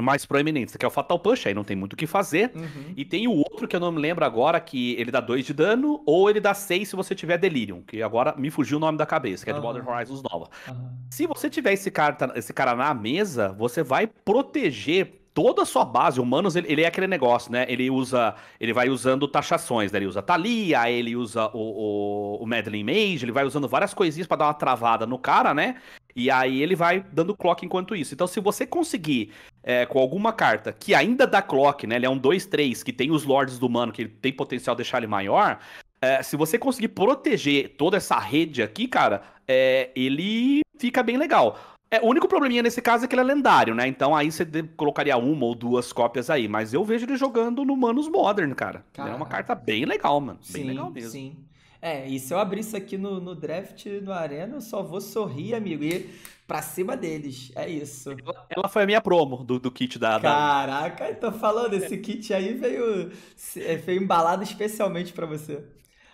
mais proeminentes, que é o Fatal Punch, aí não tem muito o que fazer. Uhum. E tem o outro que eu não me lembro agora, que ele dá 2 de dano, ou ele dá 6 se você tiver Delirium, que agora me fugiu o nome da cabeça, que é do de Modern Horizons nova. Uhum. Se você tiver esse cara, esse cara na mesa, você vai proteger toda a sua base, o Manos, ele, ele, é aquele negócio, né? Ele usa, ele vai usando taxações, né? Ele usa Thalia, ele usa o, o, o Madeline Mage, ele vai usando várias coisinhas para dar uma travada no cara, né? E aí ele vai dando clock enquanto isso. Então, se você conseguir é, com alguma carta que ainda dá clock, né? Ele é um 2-3, que tem os Lords do Mano, que ele tem potencial de deixar ele maior. É, se você conseguir proteger toda essa rede aqui, cara, é, ele fica bem legal. É, o único probleminha nesse caso é que ele é lendário, né? Então aí você colocaria uma ou duas cópias aí. Mas eu vejo ele jogando no Manos Modern, cara. Caraca. É uma carta bem legal, mano. Sim, bem legal mesmo. Sim. É, e se eu abrir isso aqui no, no draft no Arena, eu só vou sorrir, amigo, e pra cima deles. É isso. Ela, foi a minha promo do, do kit da. Caraca, tô então falando, esse kit aí veio, é, veio embalado especialmente para você.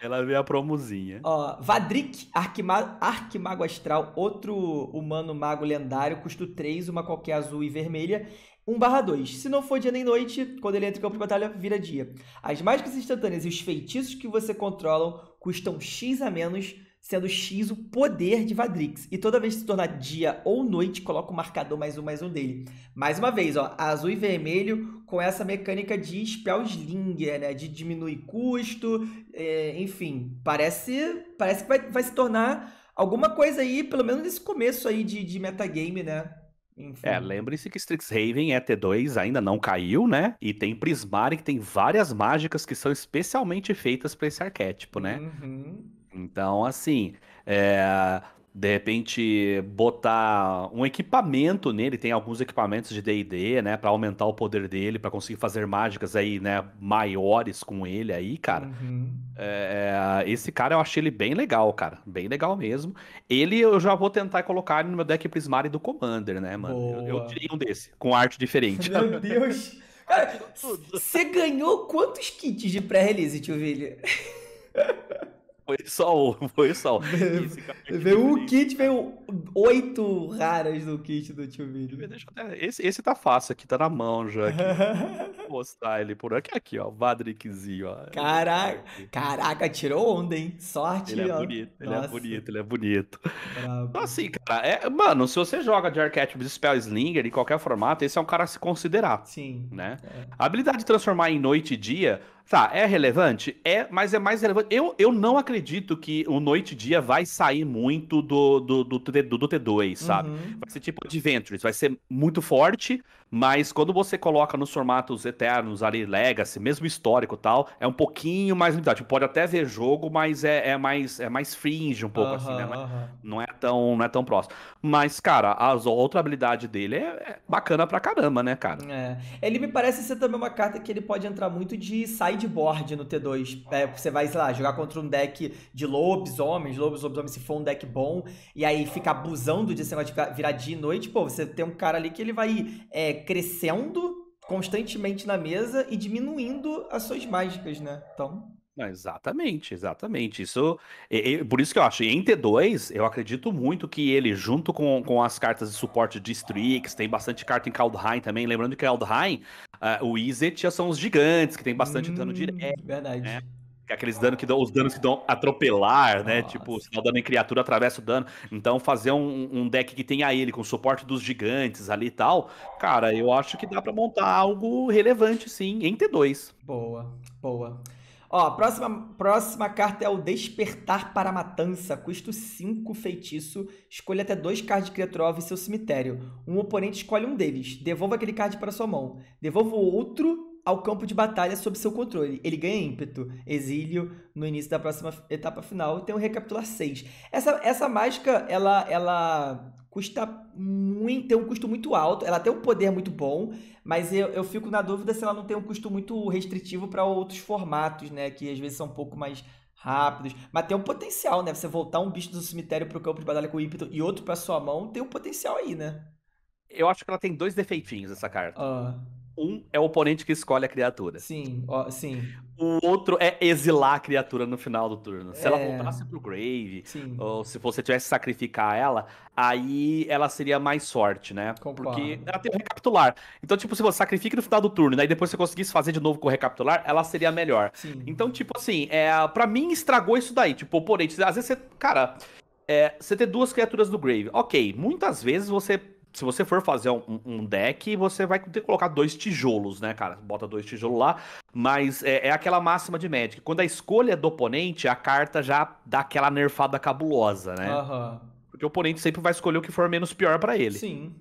Ela veio a promozinha. Ó, Vadrick, Arquima, Arquimago Astral, outro humano mago lendário, custo 3, uma qualquer azul e vermelha. 1 barra 2. Se não for dia nem noite, quando ele entra em campo de batalha, vira dia. As mágicas instantâneas e os feitiços que você controla custam X a menos, sendo X o poder de Vadrix. E toda vez que se tornar dia ou noite, coloca o marcador mais um mais um dele. Mais uma vez, ó, azul e vermelho, com essa mecânica de Spellslinger, né? De diminuir custo, é, enfim, parece, parece que vai, vai se tornar alguma coisa aí, pelo menos nesse começo aí de, de metagame, né? Enfim. É, lembre-se que Strixhaven é T2, ainda não caiu, né? E tem Prismari, que tem várias mágicas que são especialmente feitas para esse arquétipo, né? Uhum. Então, assim, é de repente botar um equipamento nele, tem alguns equipamentos de D&D, né, para aumentar o poder dele, para conseguir fazer mágicas aí, né, maiores com ele aí, cara. Uhum. É, é, esse cara eu achei ele bem legal, cara, bem legal mesmo. Ele eu já vou tentar colocar no meu deck Prismari do Commander, né, mano. Boa. Eu, eu tirei um desse com arte diferente. Meu Deus. Cara, você ganhou quantos kits de pré-release, tio Vilha? Foi só um, foi só um. veio é o kit, veio oito raras no kit do tio Vini. Esse, esse tá fácil aqui, tá na mão já. Aqui. mostrar ele por aqui. Aqui, ó, Vadrickzinho, ó. Caraca, caraca, tirou onda, hein? Sorte, ele é ó. Bonito, ele é bonito, ele é bonito. Então, assim, cara, é, mano, se você joga de arquétipo de Slinger em qualquer formato, esse é um cara a se considerar. Sim. Né? É. A habilidade de transformar em noite e dia Tá, é relevante? É, mas é mais relevante. Eu, eu não acredito que o Noite e Dia vai sair muito do, do, do, do, do T2, sabe? Uhum. Vai ser tipo Adventures, vai ser muito forte, mas quando você coloca nos formatos eternos ali, Legacy, mesmo histórico tal, é um pouquinho mais limitado. Tipo, pode até ver jogo, mas é, é, mais, é mais fringe um pouco, uh -huh, assim, né? Não é, uh -huh. não é, tão, não é tão próximo. Mas, cara, a outra habilidade dele é, é bacana pra caramba, né, cara? É. Ele me parece ser também uma carta que ele pode entrar muito de sideboard no T2. É, você vai, sei lá, jogar contra um deck de lobisomens, lobes lobisomens, se for um deck bom, e aí fica abusando de esse negócio de virar dia e noite, pô, você tem um cara ali que ele vai. É, crescendo constantemente na mesa e diminuindo ações mágicas, né? Então. Exatamente, exatamente. Isso, e, e, por isso que eu acho, em T2, eu acredito muito que ele, junto com, com as cartas de suporte de Strix, tem bastante carta em Kaldheim também. Lembrando que Kaldheim, uh, o já são os gigantes, que tem bastante hum, dano direto. Verdade. Né? É aqueles danos que dão, os danos que dão atropelar, né? Nossa. Tipo, se dá dano em criatura, atravessa o dano. Então, fazer um, um, deck que tenha ele, com suporte dos gigantes ali e tal, cara, eu acho que dá para montar algo relevante, sim, em T2. Boa, boa. Ó, próxima, próxima carta é o Despertar para a Matança, custo 5 feitiço. Escolha até dois cards de criatura em seu cemitério. Um oponente escolhe um deles. Devolva aquele card para sua mão. Devolva o outro ao campo de batalha sob seu controle. Ele ganha ímpeto, exílio no início da próxima etapa final. e Tem um recapitular 6. Essa, essa mágica, ela, ela custa muito, tem um custo muito alto. Ela tem um poder muito bom, mas eu, eu fico na dúvida se ela não tem um custo muito restritivo para outros formatos, né? Que às vezes são um pouco mais rápidos. Mas tem um potencial, né? Você voltar um bicho do cemitério pro campo de batalha com ímpeto e outro pra sua mão, tem um potencial aí, né? Eu acho que ela tem dois defeitinhos, essa carta. Ah. Um é o oponente que escolhe a criatura. Sim, ó, sim. O outro é exilar a criatura no final do turno. Se é... ela voltasse pro grave, sim. ou se você tivesse que sacrificar ela, aí ela seria mais forte, né? Concordo. Porque ela tem que recapitular. Então, tipo, se você sacrifica no final do turno, né, e depois você conseguisse fazer de novo com o recapitular, ela seria melhor. Sim. Então, tipo assim, é, para mim estragou isso daí. Tipo, oponente, às vezes você, cara, é, você tem duas criaturas do grave. Ok, muitas vezes você se você for fazer um, um, deck, você vai ter que colocar dois tijolos, né, cara? Bota dois tijolos lá, mas é, é, aquela máxima de Magic. Quando a escolha é do oponente, a carta já dá aquela nerfada cabulosa, né? Uhum. Porque o oponente sempre vai escolher o que for menos pior para ele. Sim.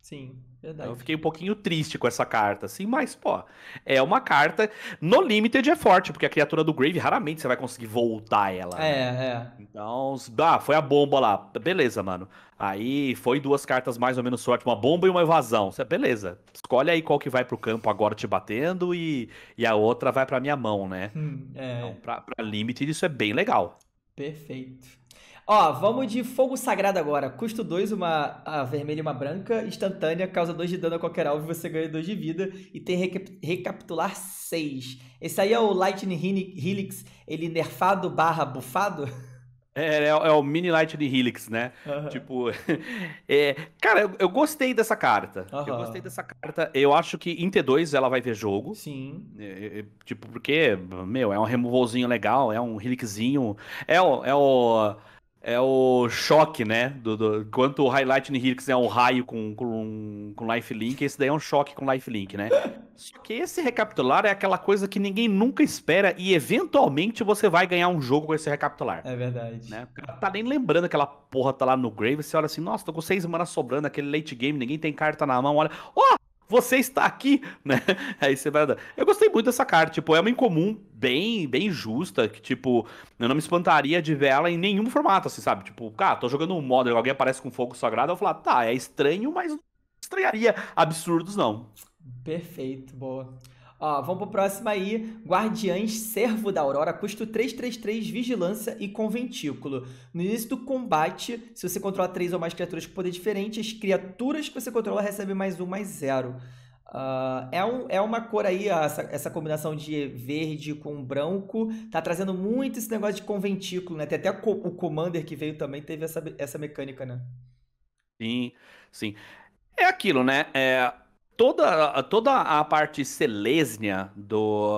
Sim, verdade. Eu fiquei um pouquinho triste com essa carta, assim, mas, pô, é uma carta. No Limited é forte, porque a criatura do Grave raramente você vai conseguir voltar ela. Né? É, né? é. Então, ah, foi a bomba lá. Beleza, mano. Aí foi duas cartas mais ou menos sorte, uma bomba e uma evasão. Você, beleza, escolhe aí qual que vai pro campo agora te batendo e, e a outra vai pra minha mão, né? Hum, é. Então, pra, pra limite, isso é bem legal. Perfeito. Ó, vamos de fogo sagrado agora. Custo 2, uma a vermelha e uma branca, instantânea, causa 2 de dano a qualquer alvo, você ganha 2 de vida e tem recap recapitular 6. Esse aí é o Lightning Helix, ele nerfado barra bufado? É, é, é, é, o mini light de Helix, né? Uhum. Tipo, é, cara, eu, eu, gostei dessa carta. Uhum. Eu gostei dessa carta. Eu acho que em T2 ela vai ver jogo. Sim. É, é, tipo, porque, meu, é um removalzinho legal, é um Helixzinho. É o. É o é o choque, né? Do, do, quanto o Highlight Nihilix é um raio com, com, com lifelink, esse daí é um choque com lifelink, né? Só que esse recapitular é aquela coisa que ninguém nunca espera e eventualmente você vai ganhar um jogo com esse recapitular. É verdade. Né? O cara tá nem lembrando aquela porra tá lá no Grave, você olha assim, nossa, tô com seis manas sobrando, aquele late game, ninguém tem carta na mão, olha, ó, oh, você está aqui, né? Aí você vai. Eu gostei muito dessa carta, tipo, é uma incomum bem, bem justa, que tipo, eu não me espantaria de ver ela em nenhum formato, assim, sabe? Tipo, cara, tô jogando um modo alguém aparece com fogo sagrado, eu vou falar, tá, é estranho, mas não estranharia absurdos não. Perfeito, boa. Ó, vamos pro próximo aí. Guardiães Servo da Aurora, custo 333, Vigilância e Conventículo. No início do combate, se você controla três ou mais criaturas com poder diferente, as criaturas que você controla recebem mais um, mais zero. Uh, é, um, é uma cor aí, essa, essa combinação de verde com branco, tá trazendo muito esse negócio de conventículo, né? Tem até co o Commander que veio também teve essa, essa mecânica, né? Sim, sim. É aquilo, né? É, toda, toda a parte selesnia do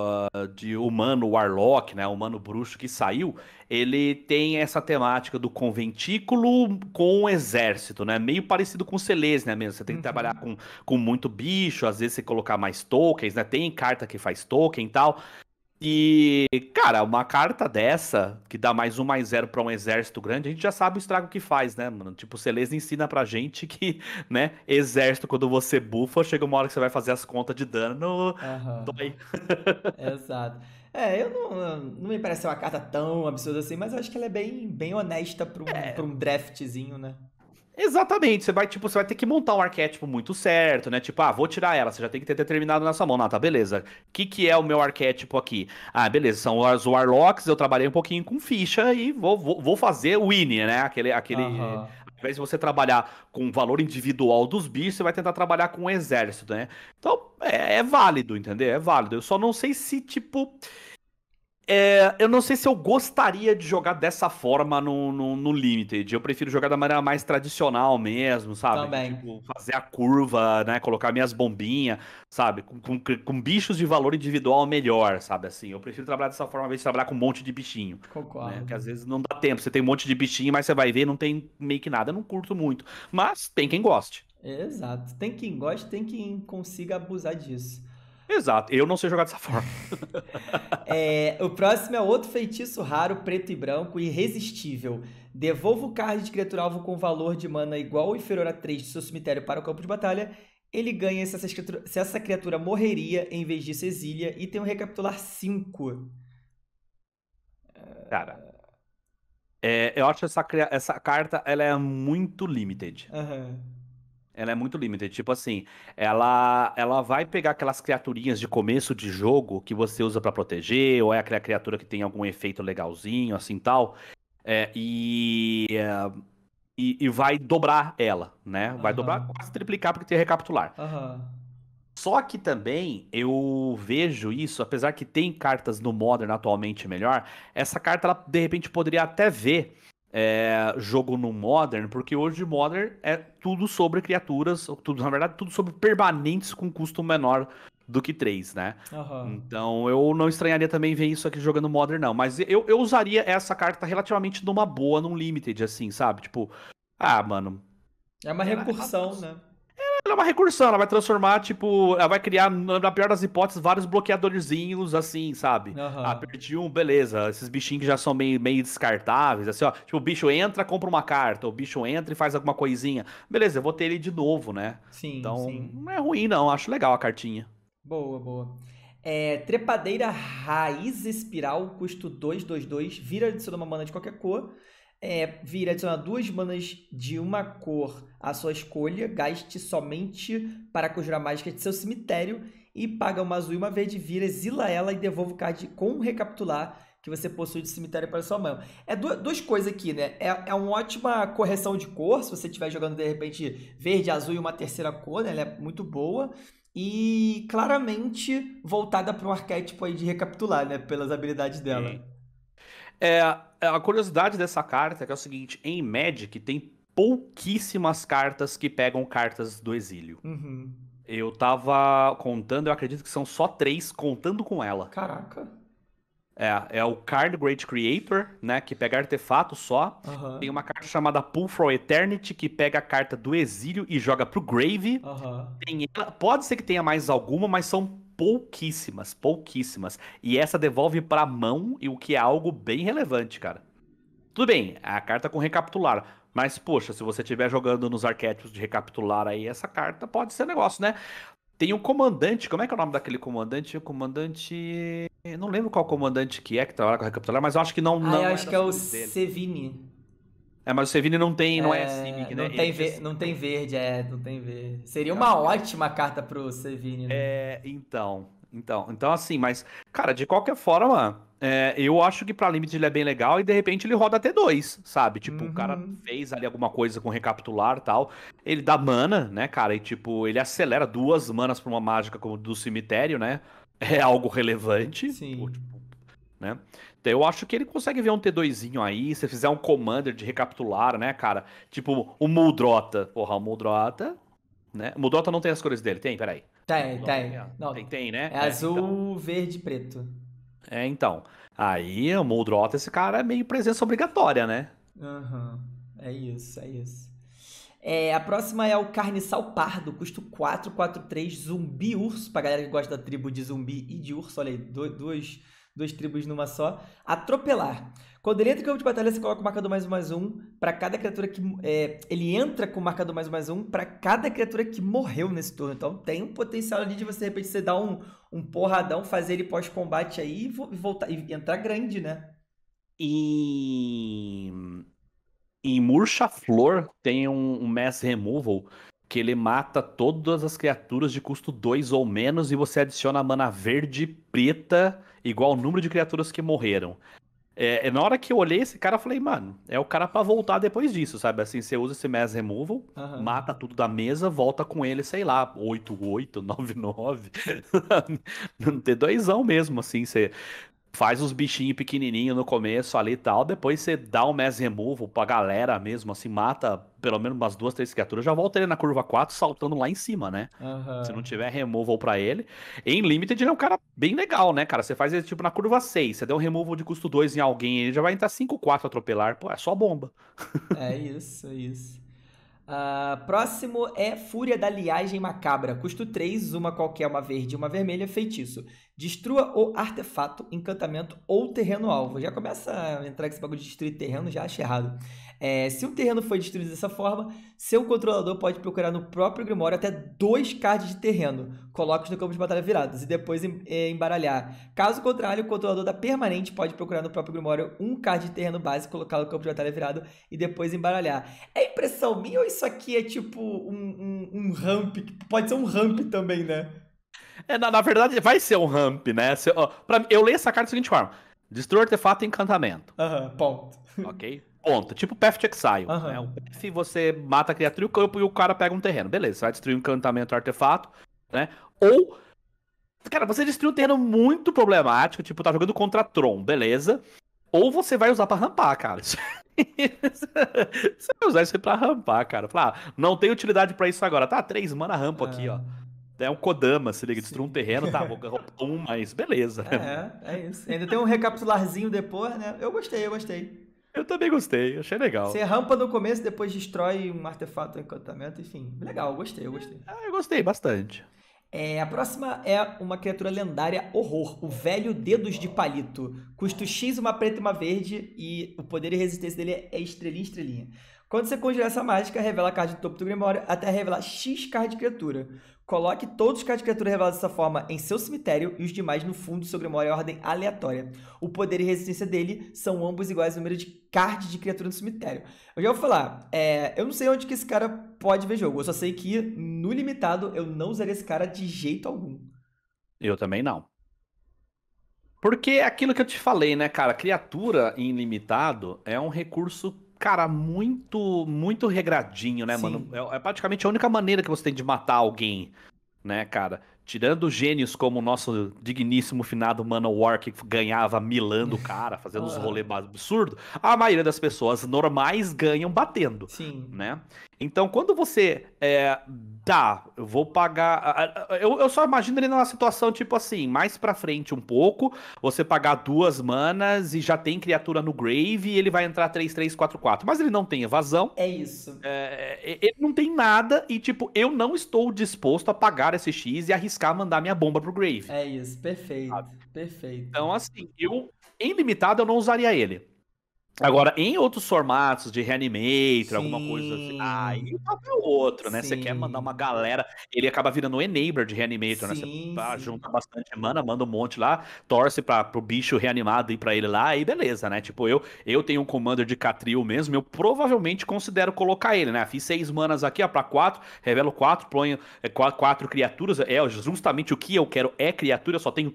de humano warlock, né, humano bruxo que saiu, ele tem essa temática do conventículo com o exército, né? Meio parecido com selesnia mesmo. Você tem que uhum. trabalhar com, com muito bicho, às vezes você colocar mais tokens, né? Tem carta que faz token e tal. E, cara, uma carta dessa, que dá mais um mais zero para um exército grande, a gente já sabe o estrago que faz, né, mano? Tipo, o Celeste ensina pra gente que, né, exército, quando você bufa, chega uma hora que você vai fazer as contas de dano, uhum. dói. Exato. É, eu não, não me parece uma carta tão absurda assim, mas eu acho que ela é bem, bem honesta pra um, é. pra um draftzinho, né? Exatamente, você vai, tipo, você vai ter que montar um arquétipo muito certo, né? Tipo, ah, vou tirar ela, você já tem que ter determinado na sua mão. ah, tá, beleza. O que, que é o meu arquétipo aqui? Ah, beleza, são os Warlocks, eu trabalhei um pouquinho com ficha e vou, vou, vou fazer o Winnie, né? Aquele. aquele... Uhum. Ao invés de você trabalhar com o valor individual dos bichos, você vai tentar trabalhar com o um exército, né? Então, é, é válido, entendeu? É válido. Eu só não sei se, tipo. É, eu não sei se eu gostaria de jogar dessa forma no, no, no, Limited. Eu prefiro jogar da maneira mais tradicional mesmo, sabe? Também. Tipo, fazer a curva, né? Colocar minhas bombinhas, sabe? Com, com, com, bichos de valor individual melhor, sabe? Assim, eu prefiro trabalhar dessa forma, vez invés de trabalhar com um monte de bichinho. Né? Concordo. Né? Porque às vezes não dá tempo. Você tem um monte de bichinho, mas você vai ver, não tem meio que nada. Eu não curto muito. Mas tem quem goste. Exato. Tem quem goste, tem quem consiga abusar disso. Exato, eu não sei jogar dessa forma. é, o próximo é outro feitiço raro, preto e branco, irresistível. Devolva o card de criatura-alvo com valor de mana igual ou inferior a 3 de seu cemitério para o campo de batalha. Ele ganha se essa, criatura, se essa criatura morreria em vez de se exília e tem um recapitular 5. Cara, é, eu acho essa, essa carta ela é muito limited. Aham. Uhum. Ela é muito limited. Tipo assim, ela, ela vai pegar aquelas criaturinhas de começo de jogo que você usa para proteger, ou é aquela criatura que tem algum efeito legalzinho, assim tal. É, e, e, e, vai dobrar ela, né? Vai uhum. dobrar, quase triplicar, porque tem recapitular. Uhum. Só que também eu vejo isso, apesar que tem cartas no Modern atualmente melhor, essa carta ela de repente poderia até ver é, jogo no Modern, porque hoje Modern é tudo sobre criaturas, tudo, na verdade, tudo sobre permanentes com custo menor do que 3, né? Uhum. Então eu não estranharia também ver isso aqui jogando Modern, não. Mas eu, eu usaria essa carta relativamente numa boa num Limited, assim, sabe? Tipo, ah, mano. É uma é recursão, é, né? Ela é uma recursão, ela vai transformar, tipo, ela vai criar, na pior das hipóteses, vários bloqueadorzinhos, assim, sabe? Uhum. Ah, perdi um, beleza. Esses bichinhos que já são meio, meio descartáveis, assim, ó. Tipo, o bicho entra, compra uma carta, o bicho entra e faz alguma coisinha. Beleza, eu vou ter ele de novo, né? Sim. Então, sim. não é ruim, não. Acho legal a cartinha. Boa, boa. É, trepadeira raiz espiral, custo 222, vira de ser uma mana de qualquer cor é, vir adicionar duas manas de uma cor à sua escolha, gaste somente para conjurar mágica de seu cemitério e paga uma azul e uma verde, vira, exila ela e devolve o card com recapitular que você possui de cemitério para sua mão. É duas coisas aqui, né? É, é uma ótima correção de cor, se você estiver jogando de repente verde, azul e uma terceira cor, né? Ela é muito boa. E claramente voltada para um arquétipo aí de recapitular, né? Pelas habilidades dela. É, é, a curiosidade dessa carta é que é o seguinte: em Magic tem pouquíssimas cartas que pegam cartas do exílio. Uhum. Eu tava contando, eu acredito que são só três contando com ela. Caraca. É, é o Card Great Creator, né? Que pega artefato só. Uhum. Tem uma carta chamada Pull for Eternity, que pega a carta do exílio e joga pro Grave. Uhum. Tem, pode ser que tenha mais alguma, mas são pouquíssimas, pouquíssimas. E essa devolve pra mão, e o que é algo bem relevante, cara. Tudo bem, a carta com recapitular. Mas, poxa, se você estiver jogando nos arquétipos de recapitular aí, essa carta pode ser negócio, né? Tem um comandante, como é que é o nome daquele comandante? O comandante. Eu não lembro qual comandante que é que trabalha com recapitular, mas eu acho que não. Ah, não eu é acho que é o dele. Sevini. É, mas o Sevini não tem, não é, é Simic, né? Assim, não tem, ver, não tem verde, é, não tem verde. Seria uma não. ótima carta pro Sevini, né? É, então, então, então assim, mas, cara, de qualquer forma, é, eu acho que pra limite ele é bem legal e de repente ele roda até dois, sabe? Tipo, uhum. o cara uhum. fez ali alguma coisa com recapitular tal. Ele dá mana, né, cara? E tipo, ele acelera duas manas pra uma mágica como do cemitério, né? É algo relevante. Sim. Pô, tipo, né? Eu acho que ele consegue ver um T2zinho aí, se fizer um Commander de recapitular, né, cara? Tipo, o Muldrota. Porra, o Muldrota, né? O Muldrota não tem as cores dele, tem? Peraí. Tem, tem. É. Não, tem, tem, né? É, é azul, então. verde e preto. É, então. Aí, o Muldrota, esse cara é meio presença obrigatória, né? Aham. Uhum. É isso, é isso. É, a próxima é o Carniçal Pardo, custo 443, zumbi urso, pra galera que gosta da tribo de zumbi e de urso, olha aí, dois, duas tribos numa só. Atropelar. Quando ele entra em campo de batalha, você coloca o marcador mais um mais um para cada criatura que. É, ele entra com o marcador mais um mais um para cada criatura que morreu nesse turno. Então tem um potencial ali de você, de repente, você dar um, um porradão, fazer ele pós-combate aí e, voltar, e entrar grande, né? E. Em Murcha Flor tem um, um Mass Removal que ele mata todas as criaturas de custo 2 ou menos e você adiciona a mana verde, preta igual o número de criaturas que morreram. É, é, na hora que eu olhei esse cara, eu falei, mano, é o cara para voltar depois disso, sabe? Assim, você usa esse Mass Removal, uhum. mata tudo da mesa, volta com ele, sei lá, 8, 8, 9, 9. t doisão mesmo, assim. Você faz os bichinhos pequenininhos no começo ali e tal, depois você dá um mass removal pra galera mesmo, assim, mata pelo menos umas duas, três criaturas, já volta ele na curva 4 saltando lá em cima, né? Uhum. Se não tiver removal para ele. Em Limited ele é um cara bem legal, né, cara? Você faz ele tipo na curva 6, você deu um removal de custo 2 em alguém, ele já vai entrar 5, 4 atropelar, pô, é só bomba. É isso, é isso. Uh, próximo é Fúria da Liagem Macabra. Custo 3, uma qualquer, uma verde uma vermelha. Feitiço. Destrua o artefato, encantamento ou terreno alvo. Já começa a entrar com esse bagulho de destruir terreno, já acho errado. É, se um terreno foi destruído dessa forma, seu controlador pode procurar no próprio Grimório até dois cards de terreno, coloque-os no campo de batalha virados e depois é, embaralhar. Caso contrário, o controlador da permanente pode procurar no próprio Grimório um card de terreno base, colocá-lo no campo de batalha virado e depois embaralhar. É impressão minha ou isso aqui é tipo um, um, um ramp? Pode ser um ramp também, né? É, na, na verdade, vai ser um ramp, né? Se, ó, pra, eu leio essa carta da seguinte forma: Destrua artefato e encantamento. Aham, uhum, ponto. Ok. ponta, tipo Path to Exile. Uhum. Né? O Path você mata a criatura e o cara pega um terreno. Beleza, você vai destruir um encantamento, um artefato, né? Ou, cara, você destruiu um terreno muito problemático, tipo, tá jogando contra Tron, beleza. Ou você vai usar pra rampar, cara. você vai usar isso aí pra rampar, cara. Falar, ah, não tem utilidade para isso agora. Tá, três mana rampa aqui, ó. É um Kodama, se liga, destruiu um terreno, tá, vou roubar um, mas beleza. É, é isso. Ainda tem um recapitularzinho depois, né? Eu gostei, eu gostei. Eu também gostei, achei legal. Você rampa no começo, depois destrói um artefato, um encantamento, enfim. Legal, gostei, eu gostei. Ah, eu gostei bastante. É, a próxima é uma criatura lendária horror, o velho Dedos de Palito. Custo X, uma preta e uma verde, e o poder e resistência dele é estrelinha, estrelinha. Quando você conjura essa mágica, revela a carta do topo do Grimório até revelar X carta de criatura. Coloque todos os cards de criatura revelados dessa forma em seu cemitério e os demais no fundo sobre uma ordem aleatória. O poder e resistência dele são ambos iguais ao número de cards de criatura no cemitério. Eu já vou falar, é, eu não sei onde que esse cara pode ver jogo. Eu só sei que no limitado eu não usaria esse cara de jeito algum. Eu também não. Porque é aquilo que eu te falei, né, cara? Criatura em limitado é um recurso Cara, muito, muito regradinho, né, Sim. mano? É, é praticamente a única maneira que você tem de matar alguém, né, cara? Tirando gênios como o nosso digníssimo finado Manowar, que ganhava milando o cara, fazendo uns ah. rolês absurdos, a maioria das pessoas normais ganham batendo. Sim. Né? Então, quando você é, dá, eu vou pagar. Eu, eu, só imagino ele numa situação tipo assim, mais pra frente um pouco, você pagar duas manas e já tem criatura no grave e ele vai entrar 3-3-4-4. Mas ele não tem evasão. É isso. É, é, é, ele não tem nada e, tipo, eu não estou disposto a pagar esse X e arriscar mandar minha bomba pro grave. É isso, perfeito. Sabe? Perfeito. Então, assim, eu, em limitado, eu não usaria ele. Agora, em outros formatos de reanimator, alguma coisa assim, aí tá pra outro, né? Você quer mandar uma galera, ele acaba virando um enabler de reanimator, né? Você tá, junta bastante mana, manda um monte lá, torce pra, pro bicho reanimado ir pra ele lá, aí beleza, né? Tipo, eu eu tenho um commander de Catril mesmo, eu provavelmente considero colocar ele, né? Fiz seis manas aqui, ó, pra quatro, revelo quatro, ponho é, quatro, quatro criaturas, é justamente o que eu quero é criatura, eu só tenho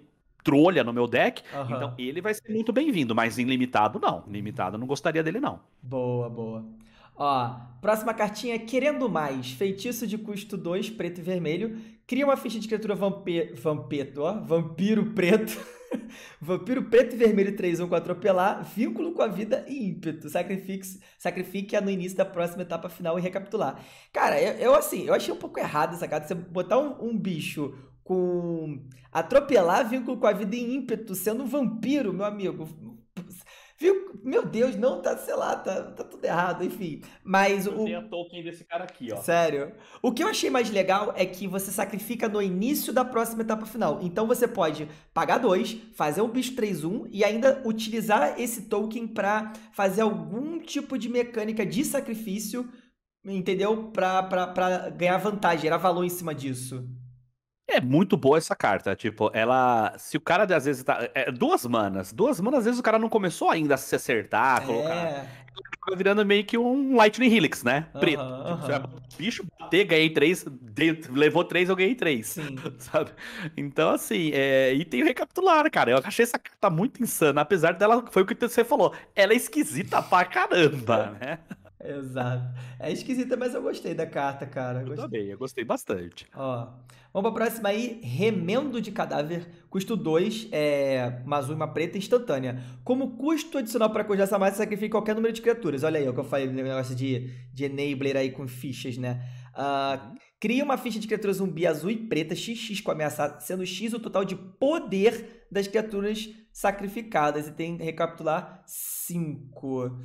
trolha no meu deck. Uhum. Então ele vai ser muito bem-vindo, mas em limitado não. Limitado eu não gostaria dele, não. Boa, boa. Ó, próxima cartinha é Querendo Mais. Feitiço de custo 2, preto e vermelho. Cria uma ficha de criatura vampeto, ó. Vampiro preto. Vampiro preto e vermelho 3, 1 com atropelar. Vínculo com a vida e ímpeto. Sacrifique-a no início da próxima etapa final e recapitular. Cara, eu, eu, assim, eu achei um pouco errado essa carta. Você botar um, um bicho com atropelar vínculo com a vida em ímpeto, sendo um vampiro, meu amigo. Viu? Meu Deus, não, tá, sei lá, tá, tá tudo errado, enfim. Mas eu o. Tem a Tolkien desse cara aqui, ó. Sério. O que eu achei mais legal é que você sacrifica no início da próxima etapa final. Então você pode pagar dois, fazer um bicho 3-1 e ainda utilizar esse token pra fazer algum tipo de mecânica de sacrifício, entendeu? Pra, pra, pra ganhar vantagem, gerar valor em cima disso. É muito boa essa carta. Tipo, ela. Se o cara às vezes tá. É, é, duas manas. Duas manas, às vezes o cara não começou ainda a se acertar, é. colocar. É. virando meio que um Lightning Helix, né? Preto. Tipo, você bicho, bater, ganhei três. levou três, eu ganhei três. Sim. Sabe? Então, assim. É, e tem o recapitular, cara. Eu achei essa carta muito insana. Apesar dela. Foi o que você falou. Ela é esquisita pra caramba, né? Exato. É esquisita, mas eu gostei da carta, cara. Eu gostei. também, eu gostei bastante. Ó, vamos pra próxima aí. Remendo de cadáver, custo 2, é, mais uma preta instantânea. Como custo adicional para cuidar essa massa, sacrifique qualquer número de criaturas. Olha aí o que eu falei, negócio de, de enabler aí com fichas, né? Uh, cria uma ficha de criatura zumbi azul e preta, XX com ameaçado, sendo X o total de poder das criaturas sacrificadas. E tem recapitular 5.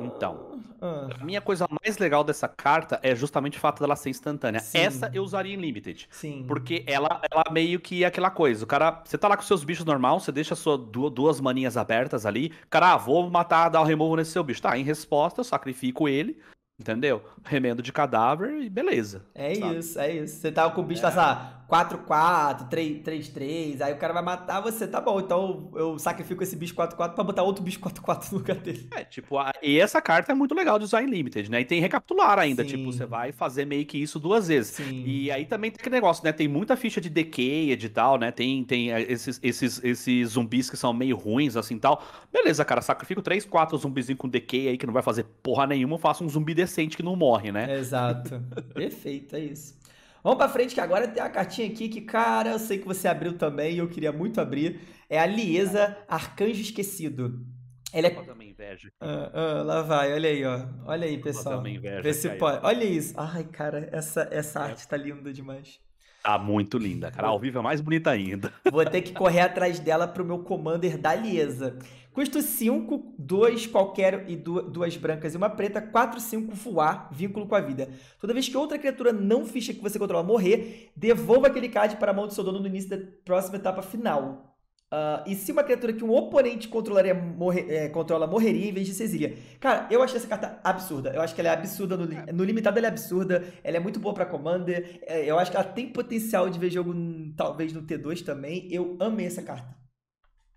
Então, ah. a ah. minha coisa mais legal dessa carta é justamente o fato dela ser instantânea. Sim. Essa eu usaria em Limited. Sim. Porque ela, ela meio que é aquela coisa. O cara, você tá lá com seus bichos normal, você deixa sua, duas maninhas abertas ali. Cara, ah, vou matar, dar o um removo nesse seu bicho. Tá, em resposta, eu sacrifico ele. Entendeu? Remendo de cadáver e beleza. É sabe? isso, é isso. Você tá com o bicho tá assim, é. Tá, 4-4, 3-3, aí o cara vai matar você, tá bom, então eu sacrifico esse bicho 4-4 pra botar outro bicho 4-4 no lugar dele. É, tipo, a... e essa carta é muito legal de usar em Limited, né? E tem recapitular ainda, Sim. tipo, você vai fazer meio que isso duas vezes. Sim. E aí também tem aquele negócio, né? Tem muita ficha de decay e tal, né? Tem, tem é, esses, esses, esses zumbis que são meio ruins, assim, tal. Beleza, cara, sacrifico 3, 4 zumbizinhos com Decay aí que não vai fazer porra nenhuma, eu faço um zumbi decente que não morre, né? Exato. Perfeito, é isso. Vamos para frente que agora tem uma cartinha aqui que, cara, eu sei que você abriu também e eu queria muito abrir. É a Liesa Arcanjo Esquecido. Ela é... também inveja. Ah, ah, lá vai, olha aí, ó. Olha aí, pessoal. Inveja, esse pode... Olha isso. Ai, cara, essa, essa é. arte tá linda demais. Tá muito linda, cara. Ao vivo é mais bonita ainda. Vou ter que correr atrás dela pro meu commander da Liesa. Custo 5, 2 qualquer e duas brancas e uma preta. 4, 5, voar, vínculo com a vida. Toda vez que outra criatura não ficha que você controla morrer, devolva aquele card para a mão do seu dono no início da próxima etapa final. Uh, e se uma criatura que um oponente controlaria morre, é, controla morreria em vez de se Cara, eu acho essa carta absurda. Eu acho que ela é absurda. No, no limitado, ela é absurda. Ela é muito boa para Commander. É, eu acho que ela tem potencial de ver jogo, talvez, no T2 também. Eu amei essa carta.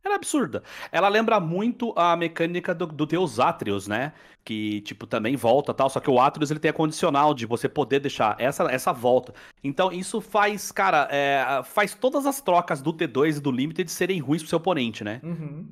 Era absurda. Ela lembra muito a mecânica do, do Deus Atreus, né? Que, tipo, também volta tal. Só que o Atreus, ele tem a condicional de você poder deixar essa, essa volta. Então, isso faz, cara, é, faz todas as trocas do T2 e do Limited serem ruins pro seu oponente, né? Uhum.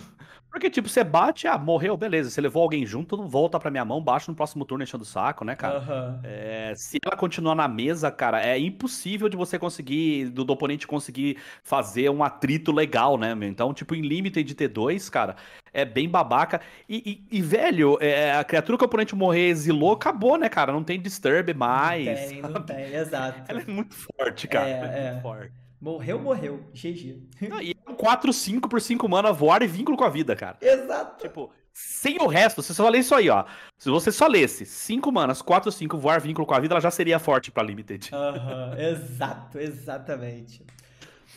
Porque, tipo, você bate, ah, morreu, beleza. Você levou alguém junto, não volta pra minha mão, baixo no próximo turno enchendo o saco, né, cara? Uhum. É, se ela continuar na mesa, cara, é impossível de você conseguir, do, do oponente conseguir fazer um atrito legal, né, meu? Então, tipo, em limite de T2, cara, é bem babaca. E, e, e velho, é, é, a criatura que o oponente morrer exilou, acabou, né, cara? Não tem disturb mais. Não tem, não tem, exato. Ela é muito forte, cara. É, é. é muito é. forte. Morreu, morreu. GG. Não, e é um 4-5 por 5 mana, voar e vínculo com a vida, cara. Exato. Tipo, sem o resto, você só lê isso aí, ó. Se você só lesse 5 manas, 4, 5, voar vínculo com a vida, ela já seria forte pra Limited. Uhum, exato, exatamente.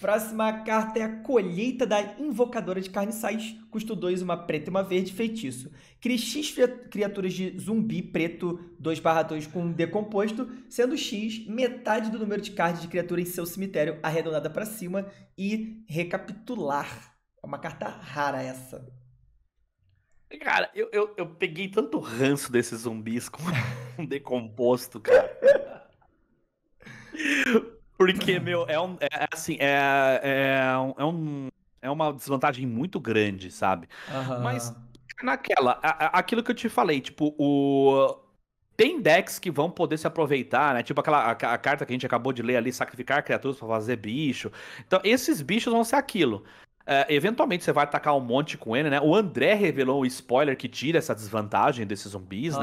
Próxima carta é a Colheita da Invocadora de Carniçais, custo 2, uma preta e uma verde, feitiço. Crie X criaturas de zumbi preto 2/2 com um decomposto, sendo X metade do número de cards de criatura em seu cemitério, arredondada para cima, e recapitular. É uma carta rara essa. Cara, eu, eu, eu peguei tanto ranço desses zumbis com um decomposto, cara. Porque, meu, é um. É, é assim, é, é, é, um, é, um, é uma desvantagem muito grande, sabe? Uhum. Mas naquela, aquilo que eu te falei, tipo, o. Tem decks que vão poder se aproveitar, né? Tipo aquela a, a carta que a gente acabou de ler ali, sacrificar criaturas para fazer bicho. Então, esses bichos vão ser aquilo. É, eventualmente você vai atacar um monte com ele, né? O André revelou o spoiler que tira essa desvantagem desses zumbis, uhum.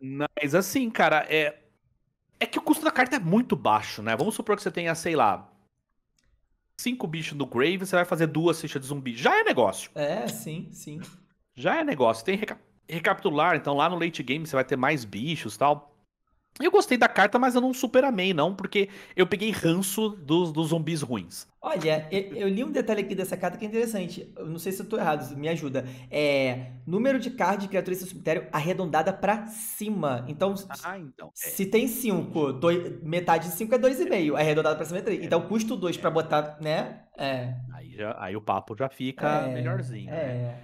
né? Mas assim, cara, é, é que o custo da carta é muito baixo, né? Vamos supor que você tenha, sei lá, cinco bichos no Grave, você vai fazer duas fichas de zumbi. Já é negócio. É, sim, sim. Já é negócio. Tem reca... recapitular, então lá no late game você vai ter mais bichos tal. Eu gostei da carta, mas eu não super amei, não, porque eu peguei ranço dos, dos zumbis ruins. Olha, eu, eu, li um detalhe aqui dessa carta que é interessante. Eu não sei se eu tô errado, me ajuda. É. Número de card de criaturas do cemitério arredondada para cima. Então, ah, então é. se tem 5, metade de 5 é 2,5, arredondada para cima é 3. É. Então, custo 2 para é. botar, né? É. Aí, já, aí o papo já fica é, melhorzinho, é. né?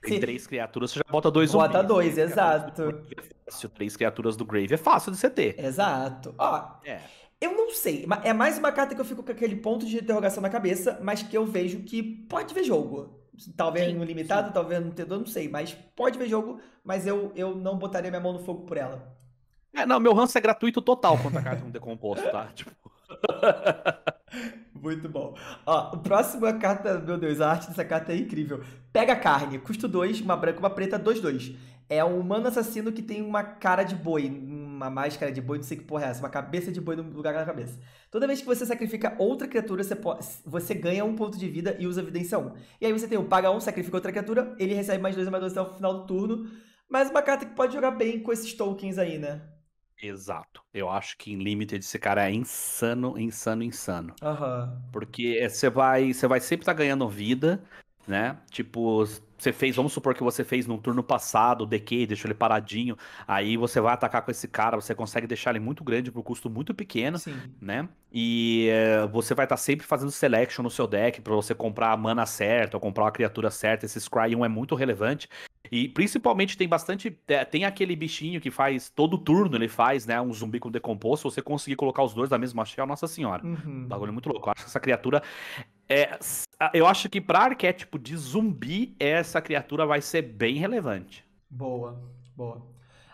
Tem Sim. três criaturas, você já bota dois zumbis. Bota dois, né? exato. É três criaturas do Grave é fácil de você ter. Exato. Ó, é. eu não sei. É mais uma carta que eu fico com aquele ponto de interrogação na cabeça, mas que eu vejo que pode ver jogo. Talvez no limitado, sim. talvez no t não sei. Mas pode ver jogo, mas eu, eu não botaria minha mão no fogo por ela. É, não, meu ranço é gratuito total contra a carta não decomposto, tá? tipo... Muito bom. Ó, a carta, meu Deus, a arte dessa carta é incrível. Pega carne, custo 2, uma branca, uma preta, 2, 2. É um humano assassino que tem uma cara de boi, uma máscara de boi, não sei que porra é essa, uma cabeça de boi no lugar da cabeça. Toda vez que você sacrifica outra criatura, você, pode, você ganha um ponto de vida e usa evidência 1. Um. E aí você tem o paga 1, um, sacrifica outra criatura, ele recebe mais 2 mais 2 até o final do turno. Mas uma carta que pode jogar bem com esses tokens aí, né? Exato. Eu acho que em Limited esse cara é insano, insano, insano. Aham. Porque é, você vai, você vai sempre estar tá ganhando vida, né? Tipo, você fez, vamos supor que você fez no turno passado o DQ, deixou ele paradinho, aí você vai atacar com esse cara, você consegue deixar ele muito grande por custo muito pequeno, Sim. né? E é, você vai estar tá sempre fazendo selection no seu deck para você comprar a mana certa ou comprar uma criatura certa. Esse Scry 1 é muito relevante. E principalmente tem bastante. É, tem aquele bichinho que faz. Todo turno ele faz, né? Um zumbi com decomposto. Se você conseguir colocar os dois da mesma chave, é Nossa Senhora. Uhum. Um bagulho muito louco. Eu acho que essa criatura. É, eu acho que pra arquétipo de zumbi, essa criatura vai ser bem relevante. Boa, boa.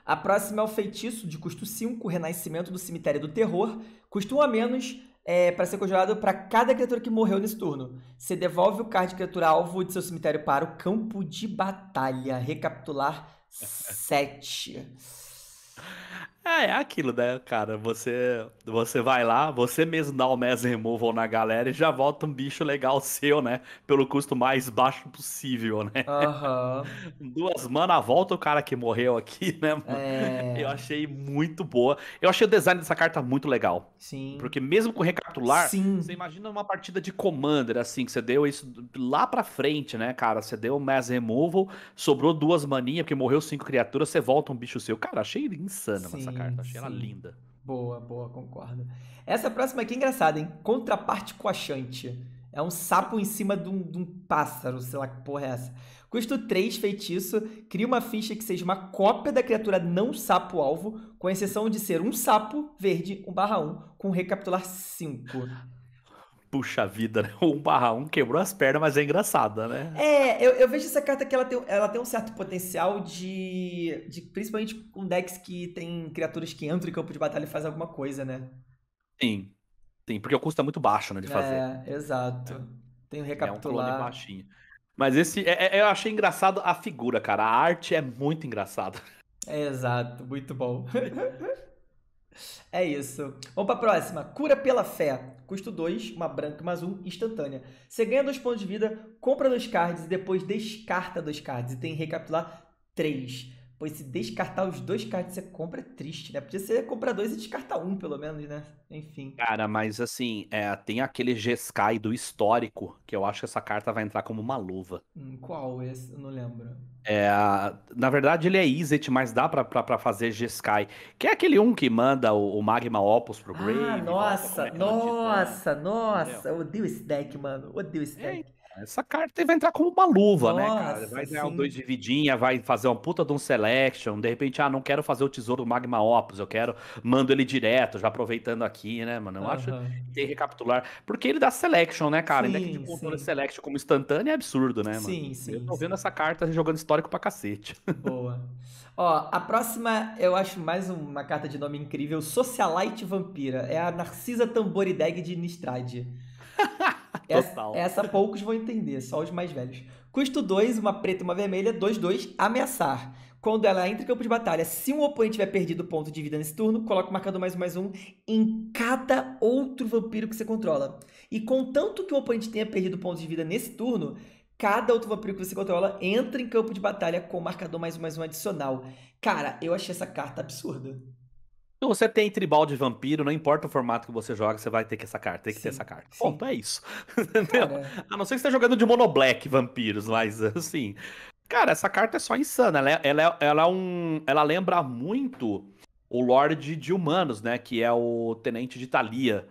A próxima é o feitiço de custo 5, Renascimento do Cemitério do Terror. Custo 1 a menos, é, para ser conjurado para cada criatura que morreu nesse turno. Você devolve o card de criatura alvo de seu cemitério para o campo de batalha. Recapitular 7. É, é aquilo, né, cara? Você, você vai lá, você mesmo dá o mass removal na galera e já volta um bicho legal seu, né? Pelo custo mais baixo possível, né? Uhum. Duas mana volta o cara que morreu aqui, né? É... Eu achei muito boa. Eu achei o design dessa carta muito legal. Sim. Porque mesmo com recapitular, Sim. você imagina uma partida de Commander, assim, que você deu isso lá pra frente, né, cara? Você deu o mass removal, sobrou duas maninhas, porque morreu cinco criaturas, você volta um bicho seu. Cara, achei insano Sim. essa carta, achei sim. ela linda. Boa, boa, concordo. Essa próxima aqui é engraçada, hein? Contraparte coaxante. É um sapo em cima de um, de um, pássaro, sei lá que porra é essa. Custo 3, feitiço. Cria uma ficha que seja uma cópia da criatura não sapo-alvo, com exceção de ser um sapo verde, 1 barra 1, com recapitular 5. Puxa vida, né? Um barra quebrou as pernas, mas é engraçada, né? É, eu, eu, vejo essa carta que ela tem, ela tem um certo potencial de, de. Principalmente com decks que tem criaturas que entram em campo de batalha e fazem alguma coisa, né? Sim. Sim, porque o custo é muito baixo, né? De fazer. É, exato. É. Tenho recapitular. É um clone baixinho. Mas esse. É, é, eu achei engraçado a figura, cara. A arte é muito engraçada. É, exato, muito bom. É isso. Vamos para a próxima. Cura pela fé. Custo 2, uma branca e uma azul instantânea. Você ganha 2 pontos de vida, compra 2 cards e depois descarta 2 cards. E tem que recapitular 3. Pois se descartar os dois cards que você compra é triste, né? Podia ser comprar dois e descartar um, pelo menos, né? Enfim. Cara, mas assim, é, tem aquele G-Sky do histórico, que eu acho que essa carta vai entrar como uma luva. Hum, qual esse? Eu não lembro. É, na verdade, ele é Izzet, mas dá pra, pra, pra fazer G-Sky. Que é aquele um que manda o, o Magma Opus pro ah, Grave. Ah, nossa, nossa, nossa. Eu odeio esse deck, mano. Odeio esse é, deck. É, essa carta vai entrar como uma luva, Nossa, né, cara? Vai ganhar um dois de vidinha, vai fazer uma puta de um selection. De repente, ah, não quero fazer o tesouro do Magma Opus, eu quero, mando ele direto, já aproveitando aqui, né, mano? Eu uhum. acho que tem que recapitular. Porque ele dá selection, né, cara? Ainda que de controle selection como instantâneo é absurdo, né, mano? Sim, sim. Eu tô vendo essa carta jogando histórico pra cacete. Boa. Ó, a próxima eu acho mais uma carta de nome incrível: Socialite Vampira. É a Narcisa Tamborideg de Nistrade. Total. Essa, essa, poucos vão entender, só os mais velhos. Custo 2, uma preta e uma vermelha, 2, 2, ameaçar. Quando ela entra em campo de batalha, se um oponente tiver perdido ponto de vida nesse turno, coloca o marcador mais um mais um em cada outro vampiro que você controla. E contanto que o oponente tenha perdido ponto de vida nesse turno, cada outro vampiro que você controla entra em campo de batalha com o marcador mais um mais um adicional. Cara, eu achei essa carta absurda. Se você tem tribal de vampiro, não importa o formato que você joga, você vai ter que essa carta, tem que sim, ter essa carta. Ponto, é isso. Entendeu? É. A não ser que você esteja tá jogando de monoblack vampiros, mas assim. Cara, essa carta é só insana. Ela, é, ela, é, ela, é um, ela lembra muito o Lorde de Humanos, né? Que é o Tenente de Thalia.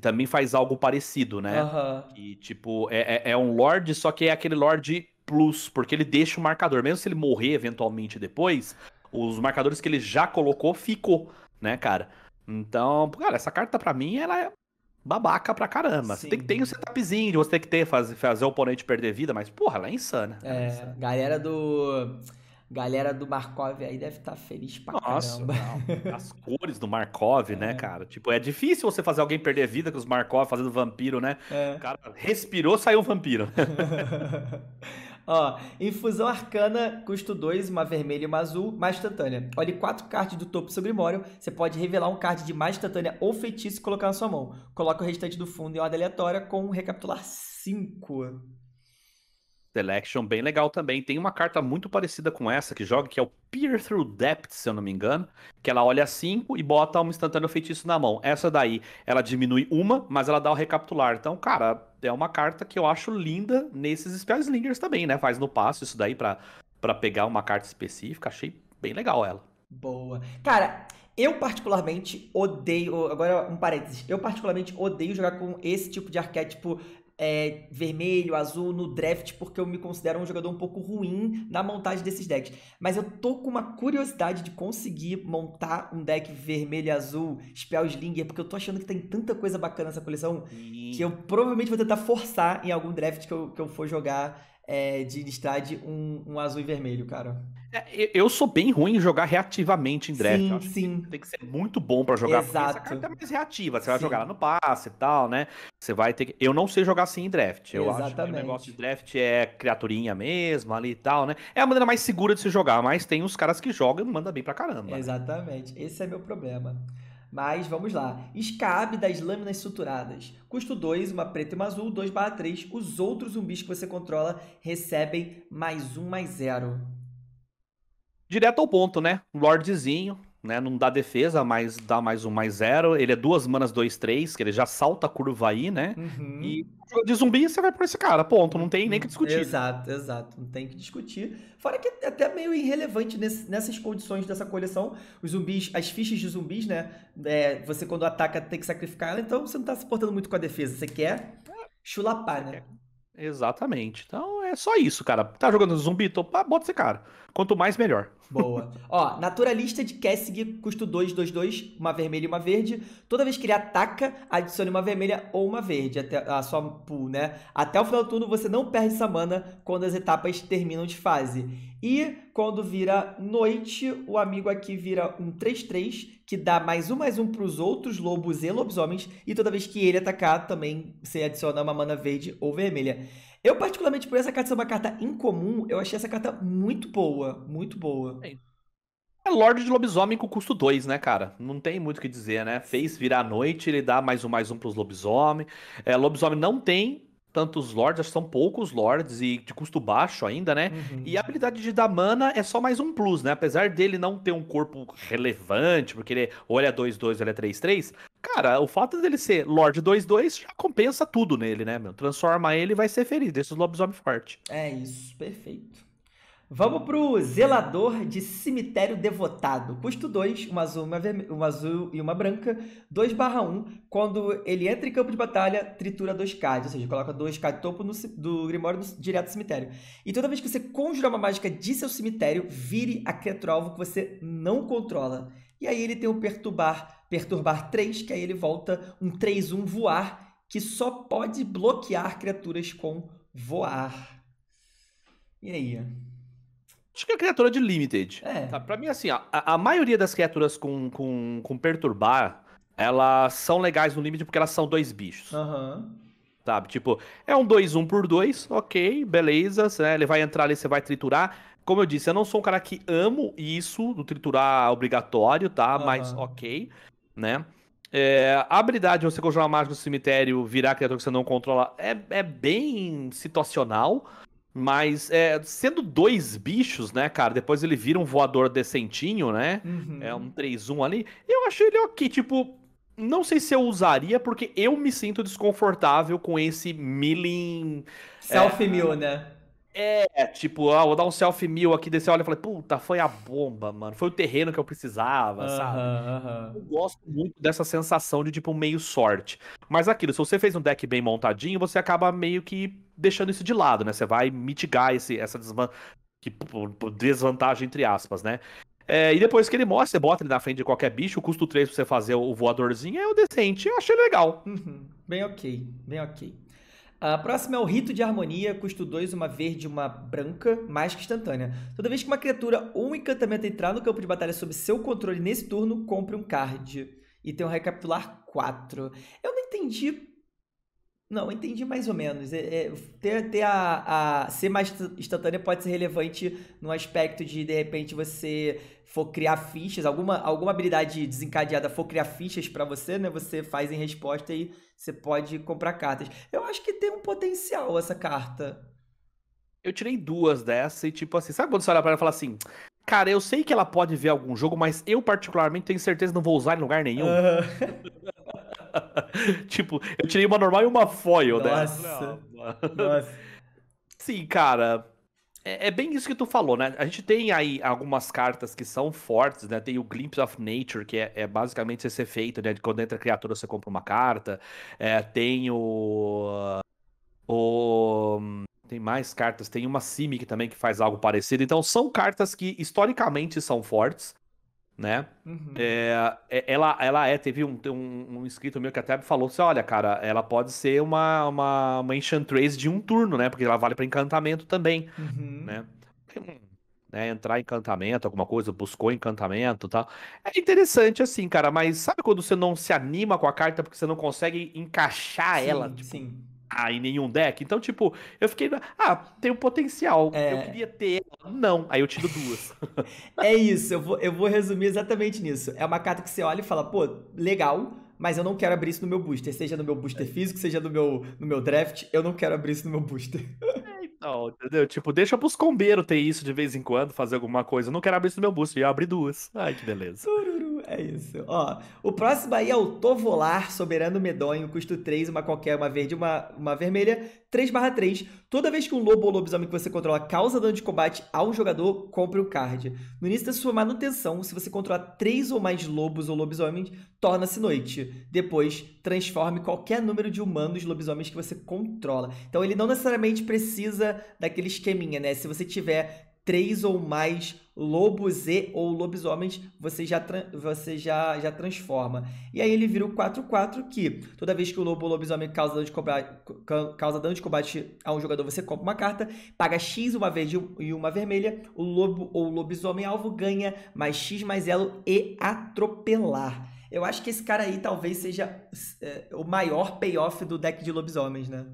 Também faz algo parecido, né? Uhum. E, tipo, é, é, é um Lorde, só que é aquele Lorde Plus, porque ele deixa o marcador. Mesmo se ele morrer eventualmente depois, os marcadores que ele já colocou ficou né, cara? Então, cara, essa carta pra mim, ela é babaca pra caramba. Sim. Você tem que ter um setupzinho, você tem que ter, fazer, fazer o oponente perder vida, mas, porra, ela é insana. É, é insana. galera do... Galera do Markov aí deve estar tá feliz pra Nossa, caramba. Não. As cores do Markov, né, é. né, cara? Tipo, é difícil você fazer alguém perder vida com os Markov fazendo vampiro, né? É. O cara respirou, saiu um vampiro. Ó, infusão arcana, custo 2, uma vermelha e uma azul, mais instantânea. Olhe quatro cards do topo do seu grimório. Você pode revelar um card de mais instantânea ou feitiço e colocar na sua mão. Coloca o restante do fundo em ordem aleatória com um recapitular 5. Selection, bem legal também. Tem uma carta muito parecida com essa que joga, que é o Peer Through Depth, se eu não me engano, que ela olha 5 e bota um instantâneo feitiço na mão. Essa daí, ela diminui uma, mas ela dá o recapitular. Então, cara, é uma carta que eu acho linda nesses Slingers também, né? Faz no passo isso daí pra, pra pegar uma carta específica. Achei bem legal ela. Boa. Cara, eu particularmente odeio. Agora um parênteses. Eu particularmente odeio jogar com esse tipo de arquétipo é, vermelho, azul no draft, porque eu me considero um jogador um pouco ruim na montagem desses decks. Mas eu tô com uma curiosidade de conseguir montar um deck vermelho e azul, Spellslinger, porque eu tô achando que tem tanta coisa bacana nessa coleção que eu provavelmente vou tentar forçar em algum draft que eu, que eu for jogar é, de listade um, um azul e vermelho, cara. É, eu sou bem ruim em jogar reativamente em draft. Sim, sim. Que tem que ser muito bom para jogar. Exato. Porque essa carta é mais reativa. Você sim. vai jogar lá no passe e tal, né? Você vai ter que... Eu não sei jogar assim em draft. Eu Exatamente. acho que né? o negócio de draft é criaturinha mesmo ali e tal, né? É a maneira mais segura de se jogar, mas tem os caras que jogam e mandam bem pra caramba. Né? Exatamente. Né? Esse é meu problema. Mas vamos lá. Escabe das lâminas suturadas. Custo 2, uma preta e uma azul, 2 barra 3. Os outros zumbis que você controla recebem mais um mais zero. Direto ao ponto, né? Lordzinho, né? Não dá defesa, mas dá mais um, mais zero. Ele é duas manas, dois, três, que ele já salta a curva aí, né? Uhum. E de zumbi você vai por esse cara, ponto. Não tem nem que uhum. discutir. Exato, exato. Não tem que discutir. Fora que é até meio irrelevante nesse, nessas condições dessa coleção. Os zumbis, as fichas de zumbis, né? É, você quando ataca tem que sacrificar ela, então você não tá se portando muito com a defesa. Você quer chulapar, né? Exatamente. Então é só isso, cara. Tá jogando zumbi? Então, bota esse cara. Quanto mais, melhor. Boa. Ó, naturalista de Kessig, custo 2, 2, 2, uma vermelha e uma verde. Toda vez que ele ataca, adicione uma vermelha ou uma verde até a sua pool, né? Até o final do turno você não perde essa mana quando as etapas terminam de fase. E quando vira noite, o amigo aqui vira um 3-3, que dá mais um mais um para os outros lobos e lobisomens. E toda vez que ele atacar, também você adiciona uma mana verde ou vermelha. Eu, particularmente, por essa carta ser uma carta incomum, eu achei essa carta muito boa. Muito boa. É, é Lorde de Lobisomem com custo 2, né, cara? Não tem muito o que dizer, né? Fez virar a noite, ele dá mais um mais um pros lobisomem. É, lobisomem não tem tantos lords, acho que são poucos lords e de custo baixo ainda, né? Uhum. E a habilidade de dar mana é só mais um plus, né? Apesar dele não ter um corpo relevante, porque ele é, ou ele é 2-2 ou ele é 3-3, Cara, o fato dele ser Lord 2-2 já compensa tudo nele, né, meu? Transforma ele e vai ser feliz, deixa os lobisomens forte. É isso, perfeito. Vamos pro Zelador de Cemitério Devotado. Custo 2, uma azul, uma, uma azul e uma branca. 2 barra 1. Quando ele entra em campo de batalha, tritura 2k. Ou seja, coloca 2k de topo no... do Grimório no... direto do cemitério. E toda vez que você conjurar uma mágica de seu cemitério, vire a criatura alvo que você não controla. E aí ele tem o Perturbar perturbar 3, que aí ele volta um 3-1 voar, que só pode bloquear criaturas com voar. E aí? Acho que é a criatura de Limited. É. Tá, pra mim, assim, a, a maioria das criaturas com, com, com perturbar, elas são legais no Limited porque elas são dois bichos. Aham. Uhum sabe? Tipo, é um 2-1 um por 2, ok, beleza, né? ele vai entrar ali, você vai triturar. Como eu disse, eu não sou um cara que amo isso, do triturar obrigatório, tá? Uhum. Mas ok né? É, a habilidade de você conjurar mágica no cemitério, virar criatura que você não controla, é, é bem situacional. Mas é, sendo dois bichos, né, cara? Depois ele vira um voador decentinho, né? Uhum. É um 3-1 ali. Eu achei ele ok. Tipo, não sei se eu usaria, porque eu me sinto desconfortável com esse milling. Self-mill, é, né? É, tipo, ó, ah, vou dar um selfie mil aqui, desse olha e falei, puta, foi a bomba, mano. Foi o terreno que eu precisava, uh -huh, sabe? Uh -huh. Eu gosto muito dessa sensação de, tipo, meio sorte. Mas aquilo, se você fez um deck bem montadinho, você acaba meio que deixando isso de lado, né? Você vai mitigar esse, essa desvantagem, entre aspas, né? É, e depois que ele mostra, você bota ele na frente de qualquer bicho, o custo 3 pra você fazer o voadorzinho é o decente. Eu achei legal. Uhum. Bem ok, bem ok. A próxima é o rito de harmonia, custo 2, uma verde, uma branca, mais que instantânea. Toda vez que uma criatura ou um encantamento entrar no campo de batalha sob seu controle nesse turno, compre um card. E tem um recapitular 4. Eu não entendi. Não, entendi mais ou menos. É, é, ter, ter a, a, ser mais instantânea pode ser relevante no aspecto de, de repente, você for criar fichas, alguma, alguma habilidade desencadeada for criar fichas para você, né? Você faz em resposta e você pode comprar cartas. Eu acho que tem um potencial essa carta. Eu tirei duas dessa e, tipo assim, sabe quando você olha pra ela e fala assim: Cara, eu sei que ela pode ver algum jogo, mas eu, particularmente, tenho certeza que não vou usar em lugar nenhum. tipo, eu tirei uma normal e uma foil Nossa. dessa. Nossa. Sim, cara é, é, bem isso que tu falou, né? A gente tem aí algumas cartas que são fortes, né? Tem o Glimpse of Nature, que é, é basicamente esse efeito, né? De quando entra criatura, você compra uma carta. É, tem o. O. Tem mais cartas, tem uma Simic também que faz algo parecido. Então são cartas que historicamente são fortes né? Uhum. É, é, ela, ela é, teve um, um, um inscrito meu que até falou assim: olha, cara, ela pode ser uma, uma, uma Enchantress de um turno, né? Porque ela vale para encantamento também, uhum. né? né? Entrar em encantamento, alguma coisa, buscou encantamento tal. É interessante assim, cara, mas sabe quando você não se anima com a carta porque você não consegue encaixar sim, ela? Tipo, sim. Ah, em nenhum deck. Então, tipo, eu fiquei. Ah, tem um potencial. É... Eu queria ter não, aí eu tiro duas. é isso, eu vou, eu vou resumir exatamente nisso. É uma carta que você olha e fala, pô, legal, mas eu não quero abrir isso no meu booster. Seja no meu booster físico, seja no meu, no meu draft, eu não quero abrir isso no meu booster. É, então, entendeu? Tipo, deixa pros combeiros ter isso de vez em quando, fazer alguma coisa. Eu não quero abrir isso no meu booster, eu abri duas. Ai, que beleza. É isso. Ó, o próximo aí é o Tovolar, Soberano Medonho, custo 3, uma qualquer, uma verde, uma, uma vermelha, 3 barra 3. Toda vez que um lobo ou lobisomem que você controla causa dano de combate ao jogador, compre o card. No início da sua manutenção, se você controlar 3 ou mais lobos ou lobisomens, torna-se noite. Depois, transforme qualquer número de humanos lobisomens que você controla. Então ele não necessariamente precisa daquele esqueminha, né? Se você tiver três ou mais lobos e ou lobisomens, você já, você já, já transforma. E aí ele vira o 4-4, que toda vez que o lobo ou lobisomem causa dano, de combate, causa dano de combate a um jogador, você compra uma carta, paga X uma verde e uma vermelha, o lobo ou lobisomem alvo ganha mais X mais elo e atropelar. Eu acho que esse cara aí talvez seja é, o maior payoff do deck de lobisomens, né?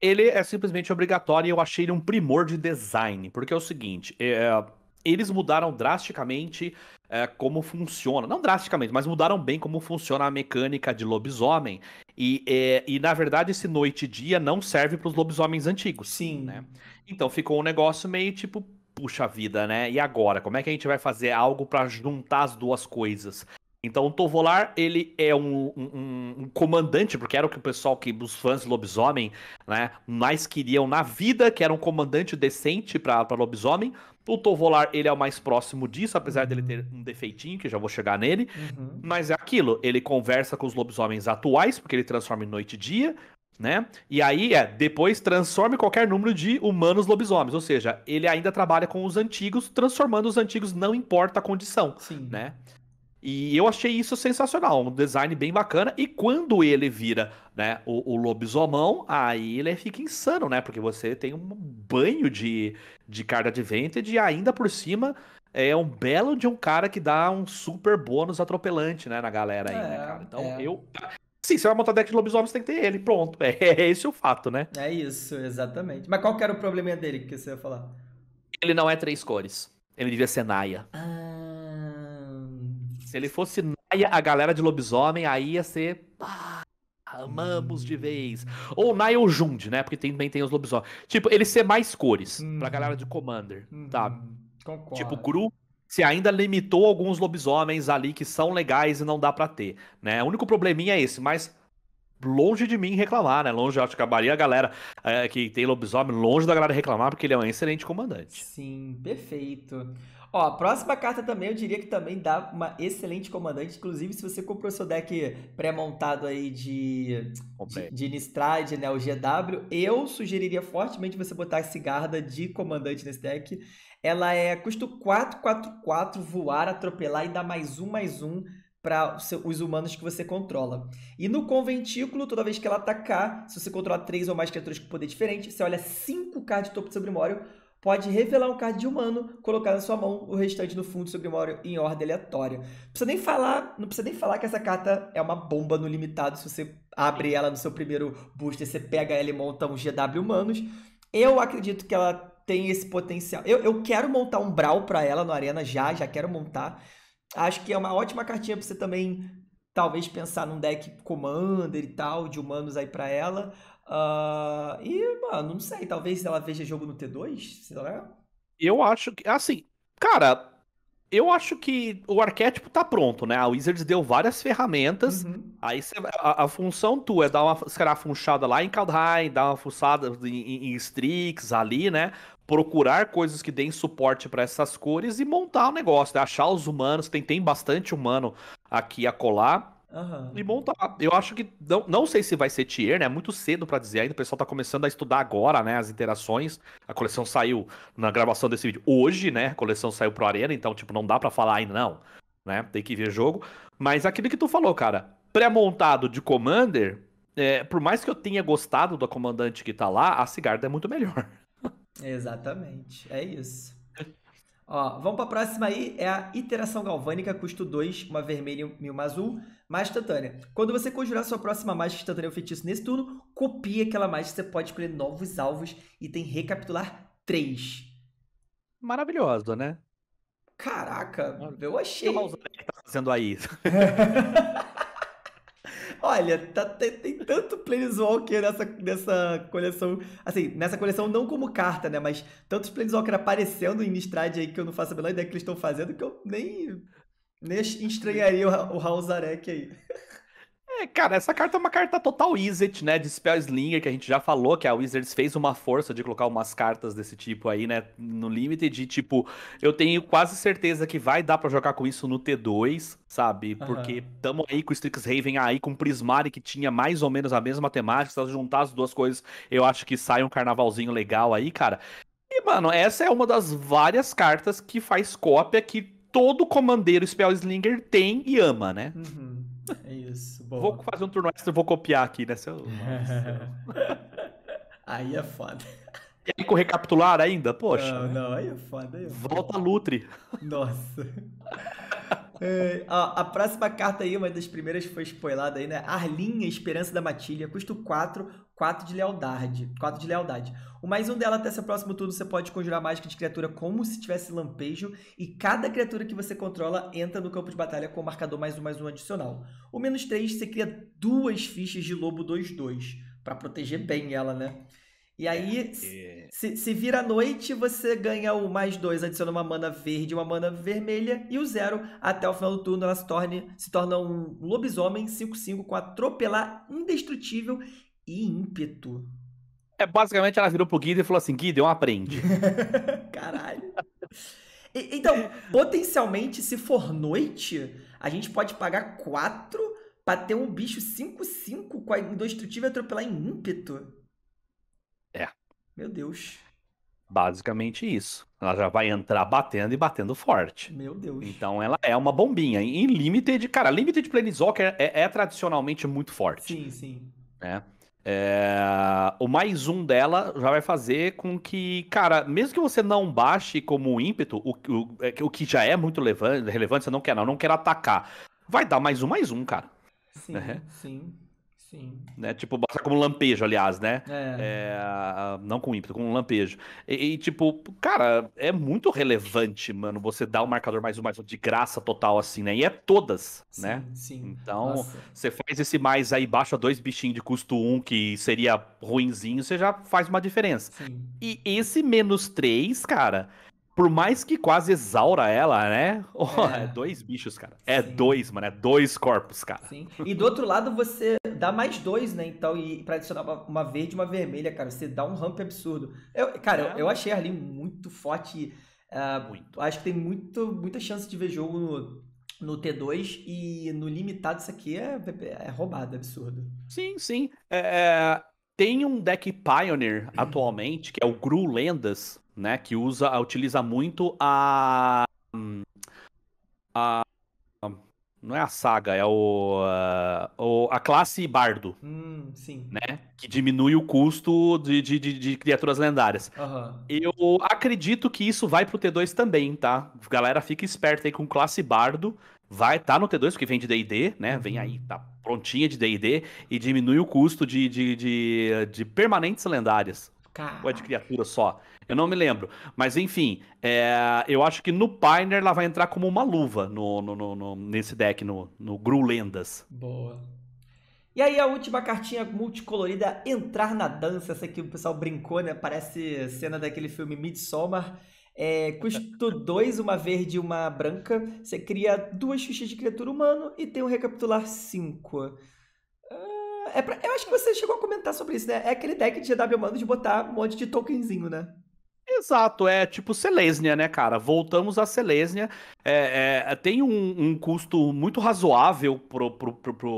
Ele é simplesmente obrigatório e eu achei ele um primor de design, porque é o seguinte, é, eles mudaram drasticamente é, como funciona. Não drasticamente, mas mudaram bem como funciona a mecânica de lobisomem. E, é, e na verdade, esse noite e dia não serve para os lobisomens antigos. Sim. Né? Então ficou um negócio meio tipo, puxa vida, né? E agora? Como é que a gente vai fazer algo para juntar as duas coisas? Então o Tovolar, ele é um, um, um, comandante, porque era o que o pessoal, que os fãs de Lobisomem, né, mais queriam na vida, que era um comandante decente para Lobisomem. O Tovolar, ele é o mais próximo disso, apesar dele uhum. ter um defeitinho, que já vou chegar nele. Uhum. Mas é aquilo, ele conversa com os lobisomens atuais, porque ele transforma em noite e dia, né? E aí é, depois transforme qualquer número de humanos lobisomens, ou seja, ele ainda trabalha com os antigos, transformando os antigos, não importa a condição, Sim. né? E eu achei isso sensacional, um design bem bacana. E quando ele vira né, o, o lobisomão, aí ele fica insano, né? Porque você tem um banho de, de card advantage e ainda por cima é um belo de um cara que dá um super bônus atropelante, né, na galera aí, né, é, né, cara? Então é. eu. Sim, você vai é montar deck de lobisomem, você tem que ter ele, pronto. É, é esse o fato, né? É isso, exatamente. Mas qual que era o probleminha dele que você ia falar? Ele não é três cores. Ele devia ser Naya. Ah. Se ele fosse Naya, a galera de lobisomem, aí ia ser. Pá, amamos de hum. vez. Ou Naya ou Jund, né? Porque também tem os lobisomens. Tipo, ele ser mais cores uhum. pra galera de Commander, tá? Uhum. Concordo. Tipo, Gru se ainda limitou alguns lobisomens ali que são legais e não dá para ter, né? O único probleminha é esse, mas longe de mim reclamar, né? Longe, eu acho que acabaria a galera é, que tem lobisomem, longe da galera reclamar, porque ele é um excelente comandante. Sim, perfeito. Ó, a próxima carta também eu diria que também dá uma excelente comandante. Inclusive, se você comprou seu deck pré-montado aí de, de, de né? O GW, eu sugeriria fortemente você botar esse Garda de comandante nesse deck. Ela é custo 4, 4, 4, voar, atropelar e dá mais um, mais um para os humanos que você controla. E no conventículo, toda vez que ela atacar, se você controlar três ou mais criaturas com poder diferente, você olha 5 cards de topo de Sobrimório pode revelar um card de humano, colocar na sua mão o restante do fundo sobre Moro em ordem aleatória. Não precisa nem falar, não precisa nem falar que essa carta é uma bomba no limitado. Se você abre ela no seu primeiro booster, você pega ela e monta um GW humanos. Eu acredito que ela tem esse potencial. Eu, eu quero montar um Brawl para ela no Arena já, já quero montar. Acho que é uma ótima cartinha para você também talvez pensar num deck Commander e tal, de humanos aí para ela. Uh, e, mano, não sei, talvez ela veja jogo no T2, sei lá. Eu acho que, assim, cara, eu acho que o arquétipo tá pronto, né? A Wizards deu várias ferramentas. Uhum. Aí cê, a, a, função tua é dar uma será funchada lá em Kaldheim, dar uma fuçada em, em, Strix ali, né? Procurar coisas que deem suporte para essas cores e montar o negócio, né? Achar os humanos, tem, tem bastante humano aqui a colar. Uhum. E montar. Tá. Eu acho que. Não, não sei se vai ser tier, né? É muito cedo para dizer ainda. O pessoal tá começando a estudar agora, né? As interações. A coleção saiu na gravação desse vídeo hoje, né? A coleção saiu pro Arena, então, tipo, não dá para falar ainda, não. Né? Tem que ver jogo. Mas é aquilo que tu falou, cara. Pré-montado de Commander, é, por mais que eu tenha gostado da comandante que tá lá, a Cigarda é muito melhor. Exatamente. É isso. Ó, vamos para a próxima aí, é a iteração galvânica, custo 2, uma vermelha e uma azul, mais instantânea. Quando você conjurar sua próxima mágica instantânea ou feitiço nesse turno, copia aquela mágica, você pode escolher novos alvos e tem recapitular 3. Maravilhoso, né? Caraca, eu achei. O que tá fazendo aí? Olha, tá, tem, tem, tanto Planeswalker nessa, nessa coleção. Assim, nessa coleção não como carta, né? Mas tantos Planeswalker aparecendo em Nistrad aí que eu não faço a menor ideia que eles estão fazendo que eu nem, nem estranharia o, o Raul Zarek aí. É, cara, essa carta é uma carta total Wizard, né? De slinger que a gente já falou, que a Wizards fez uma força de colocar umas cartas desse tipo aí, né? No limite de tipo, eu tenho quase certeza que vai dar para jogar com isso no T2, sabe? Porque uhum. tamo aí com o Strixhaven aí, com o Prismari, que tinha mais ou menos a mesma temática. Se juntar as duas coisas, eu acho que sai um carnavalzinho legal aí, cara. E, mano, essa é uma das várias cartas que faz cópia que todo comandeiro slinger tem e ama, né? Uhum. É isso. Boa. Vou fazer um turno extra, vou copiar aqui, né? Seu... aí é foda. E aí com recapitular ainda? Poxa. Não, não, aí é foda. Aí é Volta Lutre. Nossa. É, a, a, próxima carta aí, uma das primeiras que foi spoilada aí, né? Arlinha, Esperança da Matilha, custo 4, 4 de lealdade. 4 de lealdade. O mais um dela até seu próximo turno, você pode conjurar mágica de criatura como se tivesse lampejo. E cada criatura que você controla entra no campo de batalha com o marcador mais um mais um adicional. O menos 3, você cria duas fichas de lobo 2-2. para proteger bem ela, né? E aí, é. se, se vira noite, você ganha o mais dois, adiciona uma mana verde e uma mana vermelha, e o zero, até o final do turno, ela se, torne, se torna um lobisomem 5-5 com atropelar indestrutível e ímpeto. É, basicamente ela virou pro Guido e falou assim: Guido, aprende. Caralho. E, então, potencialmente, se for noite, a gente pode pagar 4 pra ter um bicho 5-5 com a indestrutível atropelar em ímpeto. É. Meu Deus. Basicamente isso. Ela já vai entrar batendo e batendo forte. Meu Deus. Então ela é uma bombinha. Em Limited, cara, Limited Planeswalker é, é, é tradicionalmente muito forte. Sim, sim. É. É... O mais um dela já vai fazer com que, cara, mesmo que você não baixe como ímpeto, o, o, é o que já é muito relevante, você não quer não, não quer atacar, vai dar mais um mais um, cara. Sim, é. sim. Sim. Né? Tipo, bota como lampejo, aliás, né? É. É, ah, não com ímpeto, com lampejo. E, e, tipo, cara, é muito relevante, mano, você dar o marcador mais um mais um de graça total, assim, né? E é todas, sim, né? Sim. Então, Nossa. você faz esse mais aí, baixa dois bichinhos de custo um, que seria ruinzinho, você já faz uma diferença. Sim. E esse menos três, cara, por mais que quase exaura ela, né? Oh, é. é. dois bichos, cara. É dois, mano. É dois corpos, cara. Sim. E do outro lado, você dá mais dois, né? Então, e pra adicionar uma verde e uma vermelha, cara, você dá um ramp absurdo. Eu, cara, é. eu, eu, achei a Arlene muito forte. Uh, muito. Acho que tem muito, muita chance de ver jogo no, no T2 e no limitado isso aqui é, é roubado, é absurdo. Sim, sim. É, é, tem um deck Pioneer atualmente, que é o Gru Lendas, né? Que usa, utiliza muito a. Hum, a não é a saga, é o, uh, o a classe bardo. Hum, sim. Né? Que diminui o custo de, de, de, de criaturas lendárias. Uhum. Eu acredito que isso vai pro T2 também, tá? Galera, fica esperta aí com classe bardo. Vai, tá no T2, porque vem de DD, né? Uhum. Vem aí, tá prontinha de DD. E diminui o custo de, de, de, de permanentes lendárias. Caraca. Ou é de criatura só. Eu não me lembro. Mas enfim, é, eu acho que no Pioneer ela vai entrar como uma luva no, no, no, no nesse deck, no, no Gru Lendas. Boa. E aí a última cartinha multicolorida, Entrar na Dança, essa que o pessoal brincou, né? Parece cena daquele filme Midsommar. É, custo 2, uma verde e uma branca. Você cria duas fichas de criatura humano e tem um recapitular 5. Ah, é pra... Eu acho que você chegou a comentar sobre isso, né? É aquele deck de GW Mano de botar um monte de tokenzinho, né? Exato, é tipo Selesnia, né, cara? Voltamos a Selesnia. É, é, tem um, um, custo muito razoável pro, pro, pro, pro,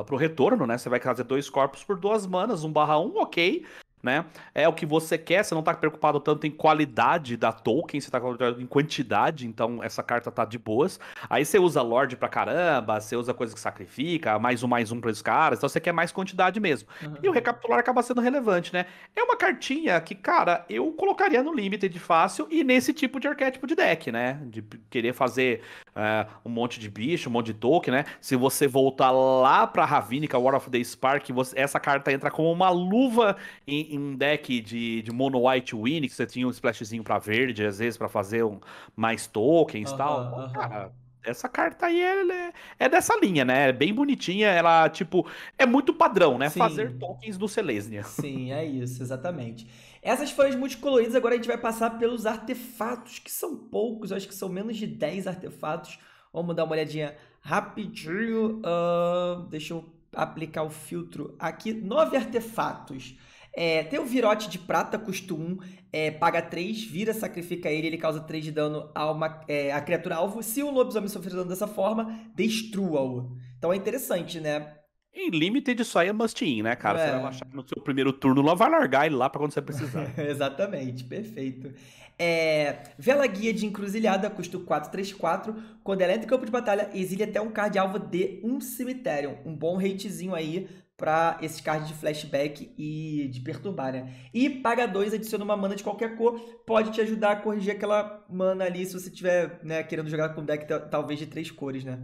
uh, pro retorno, né? Você vai fazer dois corpos por duas manas, um barra um, ok né? É o que você quer, você não está preocupado tanto em qualidade da token, você está preocupado em quantidade, então essa carta tá de boas. Aí você usa Lorde pra caramba, você usa coisa que sacrifica, mais um, mais um para os caras, então você quer mais quantidade mesmo. Uhum. E o recapitular acaba sendo relevante, né? É uma cartinha que, cara, eu colocaria no limite de fácil e nesse tipo de arquétipo de deck, né? De querer fazer eh, um monte de bicho, um monte de token, né? Se você voltar lá pra ravinica War of the Spark, você... essa carta entra como uma luva em em um deck de, de mono white win, que você tinha um splashzinho para verde, às vezes para fazer um, mais tokens e tal. Uh -huh. Cara, essa carta aí é, né, é, dessa linha, né? É bem bonitinha, ela, tipo, é muito padrão, né? Sim. Fazer tokens do Selesnia. Sim, é isso, exatamente. Essas foram as multicoloridas, agora a gente vai passar pelos artefatos, que são poucos, acho que são menos de 10 artefatos. Vamos dar uma olhadinha rapidinho. Uh, deixa eu aplicar o filtro aqui. Nove artefatos. É, tem o virote de prata, custo 1, é, paga 3, vira, sacrifica ele, ele causa 3 de dano a, uma, é, a criatura alvo. Se o lobisomem sofrer dano dessa forma, destrua-o. Então é interessante, né? Em Limited aí é must in, né, cara? É. Você vai baixar no seu primeiro turno lá, vai largar ele lá pra quando você precisar. Exatamente, perfeito. É, vela guia de encruzilhada, custo 4. Quando é ela entra em campo de batalha, exile até um card alvo de um cemitério. Um bom hatezinho aí para esses cards de flashback e de perturbar, né? E paga 2, adiciona uma mana de qualquer cor, pode te ajudar a corrigir aquela mana ali se você tiver, né, querendo jogar com um deck talvez de três cores, né?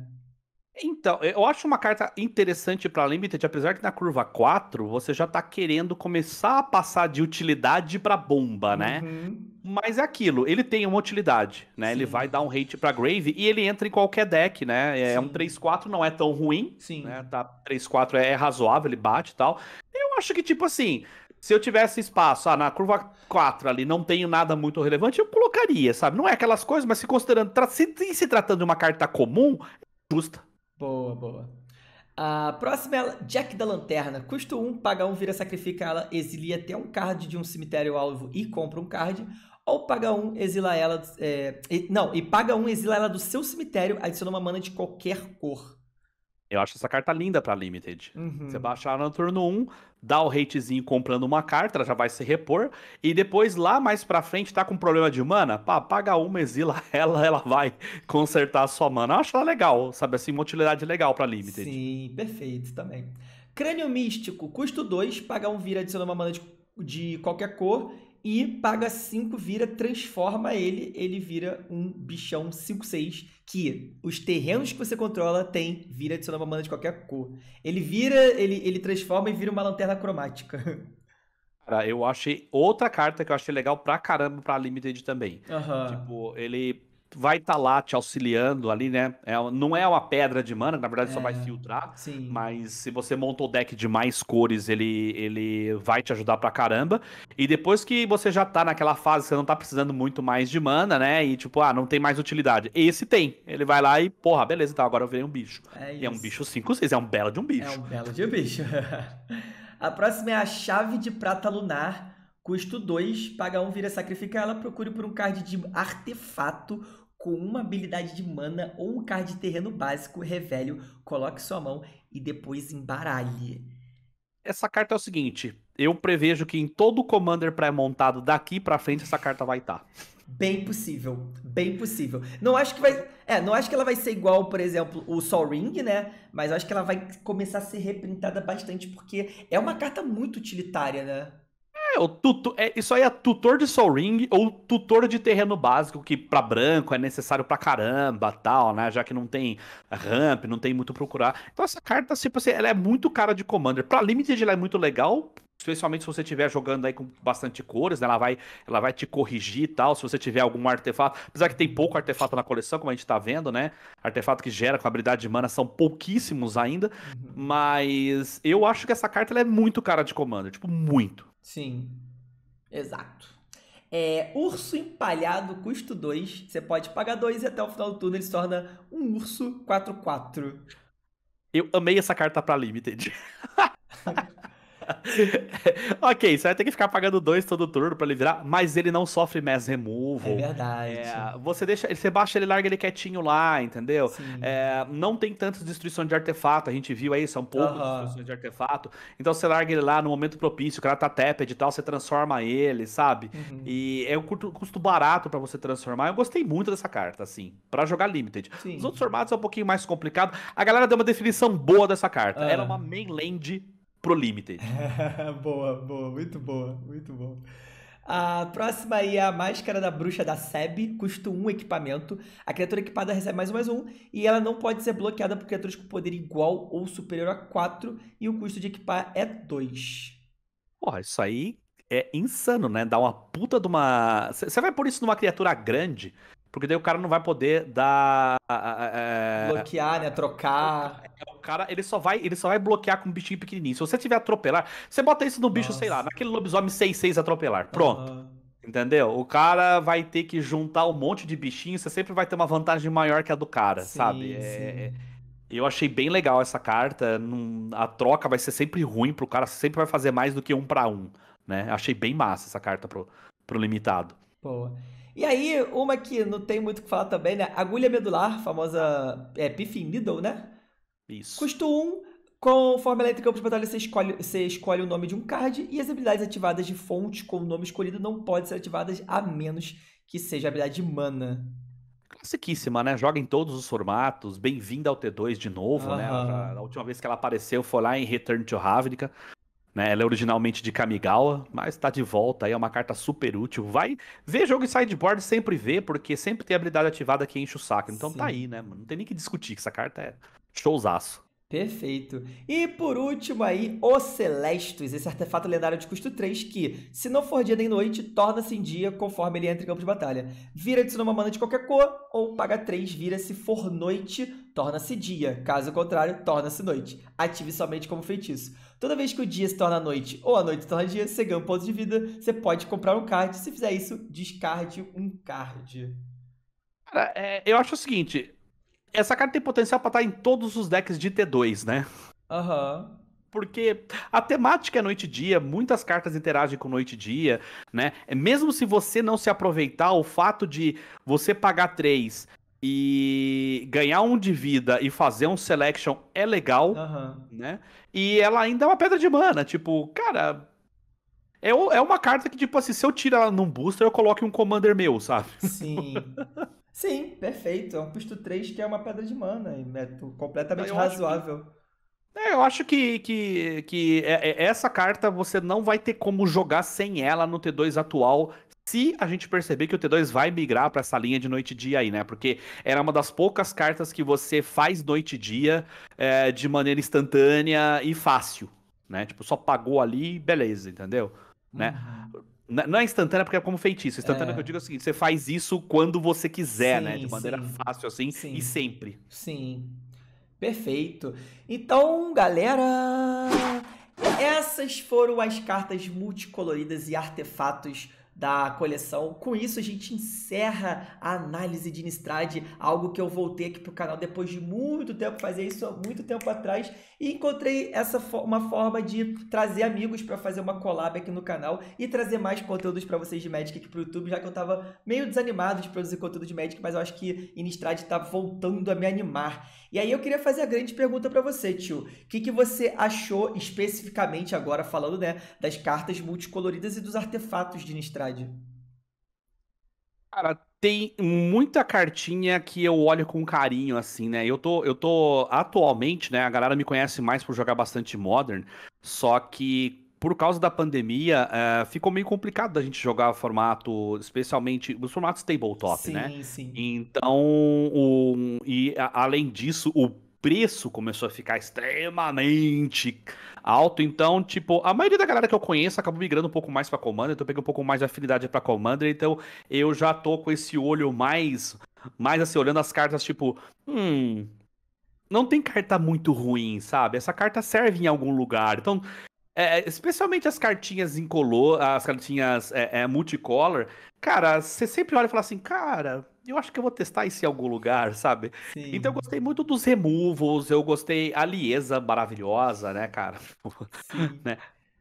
Então, eu acho uma carta interessante para Limited, apesar que na curva 4 você já tá querendo começar a passar de utilidade para bomba, né? Uhum. Mas é aquilo, ele tem uma utilidade, né? Sim. Ele vai dar um hate pra Grave e ele entra em qualquer deck, né? É Sim. um 3-4, não é tão ruim. Sim. Né? Tá, 3-4 é, é razoável, ele bate e tal. Eu acho que, tipo assim, se eu tivesse espaço, ah, na curva 4 ali, não tenho nada muito relevante, eu colocaria, sabe? Não é aquelas coisas, mas se considerando, se, se tratando de uma carta comum, é justa. Boa, boa. A próxima é Jack da Lanterna. Custo 1, um, paga 1, um, vira sacrifica ela, exilia até um card de um cemitério alvo e compra um card. Ou paga um, exila ela. É, e, não, e paga um, exila ela do seu cemitério, adiciona uma mana de qualquer cor. Eu acho essa carta linda pra Limited. Uhum. Você baixa ela no turno 1, dá o hatezinho comprando uma carta, ela já vai se repor. E depois, lá mais pra frente, tá com problema de mana, pá, paga uma, exila ela, ela vai consertar a sua mana. Eu acho ela legal, sabe? Assim, uma utilidade legal pra Limited. Sim, perfeito também. Crânio Místico, custo 2, paga um vira, adiciona uma mana de, de qualquer cor e paga 5 vira, transforma ele, ele vira um bichão 5-6, que os terrenos que você controla tem vira adicionar uma mana de qualquer cor. Ele vira, ele, ele transforma e vira uma lanterna cromática. Cara, eu achei outra carta que eu achei legal pra caramba pra Limited também. Uhum. Tipo, ele vai estar tá lá te auxiliando ali, né? É, não é uma pedra de mana, na verdade é, só vai é, filtrar. Sim. Mas se você montou o deck de mais cores, ele, ele vai te ajudar pra caramba. E depois que você já tá naquela fase, você não tá precisando muito mais de mana, né? E tipo, ah, não tem mais utilidade. Esse tem. Ele vai lá e, porra, beleza, então agora eu virei um bicho. É isso. E é um bicho 5, 6, é um belo de um é bicho. É um belo de um bicho. a próxima é a chave de prata lunar Custo 2, paga 1, um, vira sacrificar ela, procure por um card de artefato com uma habilidade de mana ou um card de terreno básico, revele, coloque sua mão e depois embaralhe. Essa carta é o seguinte, eu prevejo que em todo o Commander pré-montado daqui para frente essa carta vai estar. Tá. Bem possível, bem possível. Não acho que vai, é, não acho que ela vai ser igual, por exemplo, o Sol Ring, né? Mas acho que ela vai começar a ser reprintada bastante porque é uma carta muito utilitária, né? o tutor, é, isso aí é tutor de Soul Ring ou tutor de terreno básico, que para branco é necessário pra caramba tal, né? Já que não tem ramp, não tem muito procurar. Então essa carta, tipo assim, ela é muito cara de Commander. Pra Limited ela é muito legal, especialmente se você estiver jogando aí com bastante cores, né? ela vai, ela vai te corrigir e tal, se você tiver algum artefato, apesar que tem pouco artefato na coleção, como a gente tá vendo, né? Artefato que gera com habilidade de mana são pouquíssimos ainda, uhum. mas eu acho que essa carta é muito cara de commander, tipo, muito. Sim, exato. É, urso empalhado, custo 2. Você pode pagar 2 e até o final do turno ele se torna um urso 4-4. Eu amei essa carta pra Limited. ok, você vai ter que ficar pagando dois todo turno pra ele virar, mas ele não sofre mass removal. É verdade. É, você deixa, você baixa ele, larga ele quietinho lá, entendeu? É, não tem tantas destruições de artefato, a gente viu aí, são poucas uhum. destruições de artefato. Então você larga ele lá no momento propício, o cara tá tapped e tal, você transforma ele, sabe? Uhum. E é um custo barato para você transformar. Eu gostei muito dessa carta, assim, para jogar Limited. Sim. Os outros formatos é um pouquinho mais complicado. A galera deu uma definição boa dessa carta. Era ah. uma mainland pro Limited. boa, boa, muito boa, muito boa. A próxima aí é a Máscara da Bruxa da SEB, custa um equipamento. A criatura equipada recebe mais um, mais um, e ela não pode ser bloqueada por criaturas com poder igual ou superior a 4, e o custo de equipar é 2. Porra, isso aí é insano, né? Dá uma puta de uma. Você vai pôr isso numa criatura grande, porque daí o cara não vai poder dar. É, Bloquear, né? Trocar cara, ele só vai, ele só vai bloquear com um bichinho pequenininho. Se você tiver atropelar, você bota isso no bicho, Nossa. sei lá, naquele lobisomem 66 atropelar. Pronto. Uhum. Entendeu? O cara vai ter que juntar um monte de bichinhos, você sempre vai ter uma vantagem maior que a do cara, sim, sabe? É, sim. É, eu achei bem legal essa carta. A troca vai ser sempre ruim pro cara, você sempre vai fazer mais do que um para um, né? Achei bem massa essa carta pro, pro limitado. Boa. E aí, uma que não tem muito o que falar também, né? Agulha medular, famosa é, Piffin Needle, né? Isso. Custo 1, conforme ela entra campo de batalha, você escolhe, você escolhe o nome de um card e as habilidades ativadas de fonte com o nome escolhido não podem ser ativadas a menos que seja habilidade mana. Classiquíssima, né? Joga em todos os formatos. Bem-vinda ao T2 de novo, né? a última vez que ela apareceu foi lá em Return to Havnica. Né? Ela é originalmente de Kamigawa, mas tá de volta aí, é uma carta super útil. Vai ver jogo em sideboard, sempre vê, porque sempre tem habilidade ativada que enche o saco. Então tá Sim. tá aí, né, Não tem nem que discutir que essa carta é Showzaço. Perfeito. E por último aí, o Celestus, esse artefato lendário de custo 3 que, se não for dia nem noite, torna-se em dia conforme ele entra em campo de batalha. vira de uma mana de qualquer cor, ou paga 3, vira se for noite, torna-se dia. Caso contrário, torna-se noite. Ative somente como feitiço. Toda vez que o dia se torna noite ou a noite se torna dia, você ganha um ponto de vida, você pode comprar um card. Se fizer isso, descarte um card. Cara, é, eu acho o seguinte, essa carta tem potencial pra estar tá em todos os decks de T2, né? Aham. Uhum. Porque a temática é noite e dia, muitas cartas interagem com noite e dia, né? É mesmo se você não se aproveitar, o fato de você pagar três e ganhar um de vida e fazer um selection é legal, uhum. né? E ela ainda é uma pedra de mana, tipo, cara, é, é uma carta que, tipo assim, se eu tirar ela num booster, eu coloco um commander meu, sabe? Sim. Sim, perfeito. É um custo 3 que é uma pedra de mana. É completamente é, eu razoável. Que... É, eu acho que, que, que é, é, essa carta você não vai ter como jogar sem ela no T2 atual, se a gente perceber que o T2 vai migrar para essa linha de noite e dia aí, né? Porque era uma das poucas cartas que você faz noite e dia é, de maneira instantânea e fácil, né? Tipo, só pagou ali, beleza, entendeu? Né? Uhum. Né? Não é instantânea porque é como feitiço. Instantânea é. que eu digo é o seguinte: você faz isso quando você quiser, sim, né? De maneira sim. fácil assim sim. e sempre. Sim. Perfeito. Então, galera, essas foram as cartas multicoloridas e artefatos da coleção. Com isso, a gente encerra a análise de Nistrad, algo que eu voltei aqui pro canal depois de muito tempo, fazer isso há muito tempo atrás, e encontrei essa uma forma de trazer amigos para fazer uma collab aqui no canal e trazer mais conteúdos para vocês de Magic aqui pro YouTube, já que eu estava meio desanimado de produzir conteúdo de Magic, mas eu acho que Nistrad está voltando a me animar. E aí eu queria fazer a grande pergunta para você, tio. O que, que você achou especificamente agora, falando né, das cartas multicoloridas e dos artefatos de Nistrad? Cara, tem muita cartinha que eu olho com carinho, assim, né? Eu tô, eu tô atualmente, né? A galera me conhece mais por jogar bastante Modern, só que por causa da pandemia, uh, ficou meio complicado da gente jogar formato, especialmente os formatos tabletop, sim, né? Sim, sim. Então, o, e a, além disso, o preço começou a ficar extremamente alto. Então, tipo, a maioria da galera que eu conheço acabou migrando um pouco mais para Commander, então eu peguei um pouco mais de afinidade para Commander, então eu já tô com esse olho mais mais assim olhando as cartas tipo, hum, não tem carta muito ruim, sabe? Essa carta serve em algum lugar. Então, é, especialmente as cartinhas incolor, as cartinhas é, é, multicolor, cara, você sempre olha e fala assim, cara, eu acho que eu vou testar isso em algum lugar, sabe? Sim. Então eu gostei muito dos removals, eu gostei a Liesa maravilhosa, né, cara? Sim. né?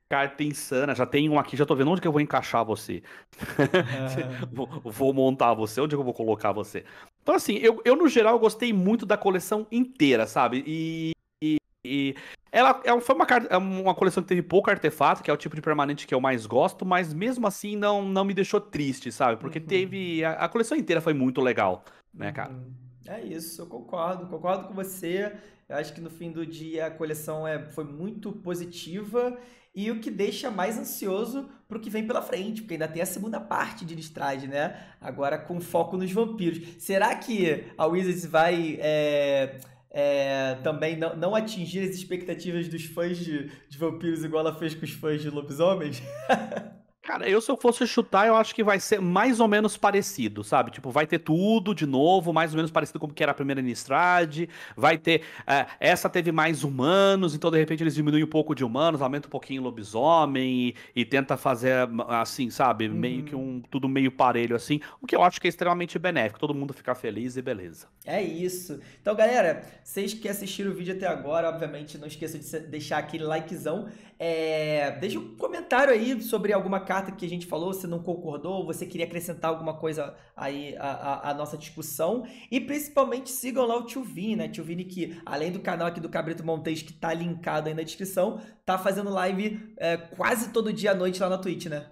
Carta insana, já tem um aqui, já tô vendo onde que eu vou encaixar você. vou, vou, montar você, onde que eu vou colocar você. Então, assim, eu, eu no geral gostei muito da coleção inteira, sabe? E, e, e ela, é foi uma, é uma coleção que teve pouco artefato, que é o tipo de permanente que eu mais gosto, mas mesmo assim não, não me deixou triste, sabe? Porque uhum. teve. A, a, coleção inteira foi muito legal, né, cara? Uhum. É isso, eu concordo, concordo com você. Eu acho que no fim do dia a coleção é, foi muito positiva e o que deixa mais ansioso pro que vem pela frente, porque ainda tem a segunda parte de Listrade, né? Agora com foco nos vampiros. Será que a Wizards vai. É é, também não, não, atingir as expectativas dos fãs de, de vampiros igual ela fez com os fãs de lobisomens. Cara, eu se eu fosse chutar, eu acho que vai ser mais ou menos parecido, sabe? Tipo, vai ter tudo de novo, mais ou menos parecido com o que era a primeira Nistrade. Vai ter. É, essa teve mais humanos, então de repente eles diminuem um pouco de humanos, aumenta um pouquinho lobisomem e, e tenta fazer assim, sabe? Uhum. Meio que uhum. um. Tudo meio parelho assim. O que eu acho que é extremamente benéfico. Todo mundo ficar feliz e beleza. É isso. Então, galera, vocês que assistiram o vídeo até agora, obviamente, não esqueçam de deixar aquele likezão. É... Deixa um comentário aí sobre alguma carta carta que a gente falou, você não concordou, você queria acrescentar alguma coisa aí à, nossa discussão. E principalmente sigam lá o Tio Vini, né? Tio Vini que, além do canal aqui do Cabrito Montes, que tá linkado aí na descrição, tá fazendo live é, quase todo dia à noite lá na Twitch, né?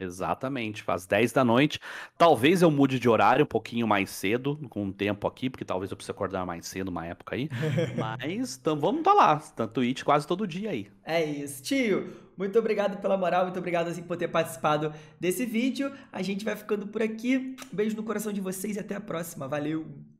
Exatamente, às 10 da noite. Talvez eu mude de horário um pouquinho mais cedo, com o tempo aqui, porque talvez eu precise acordar mais cedo uma época aí. Mas então, vamos estar tá lá, tá, Twitch quase todo dia aí. É isso, tio. Muito obrigado pela moral, muito obrigado assim, por ter participado desse vídeo. A gente vai ficando por aqui. Beijo no coração de vocês e até a próxima. Valeu!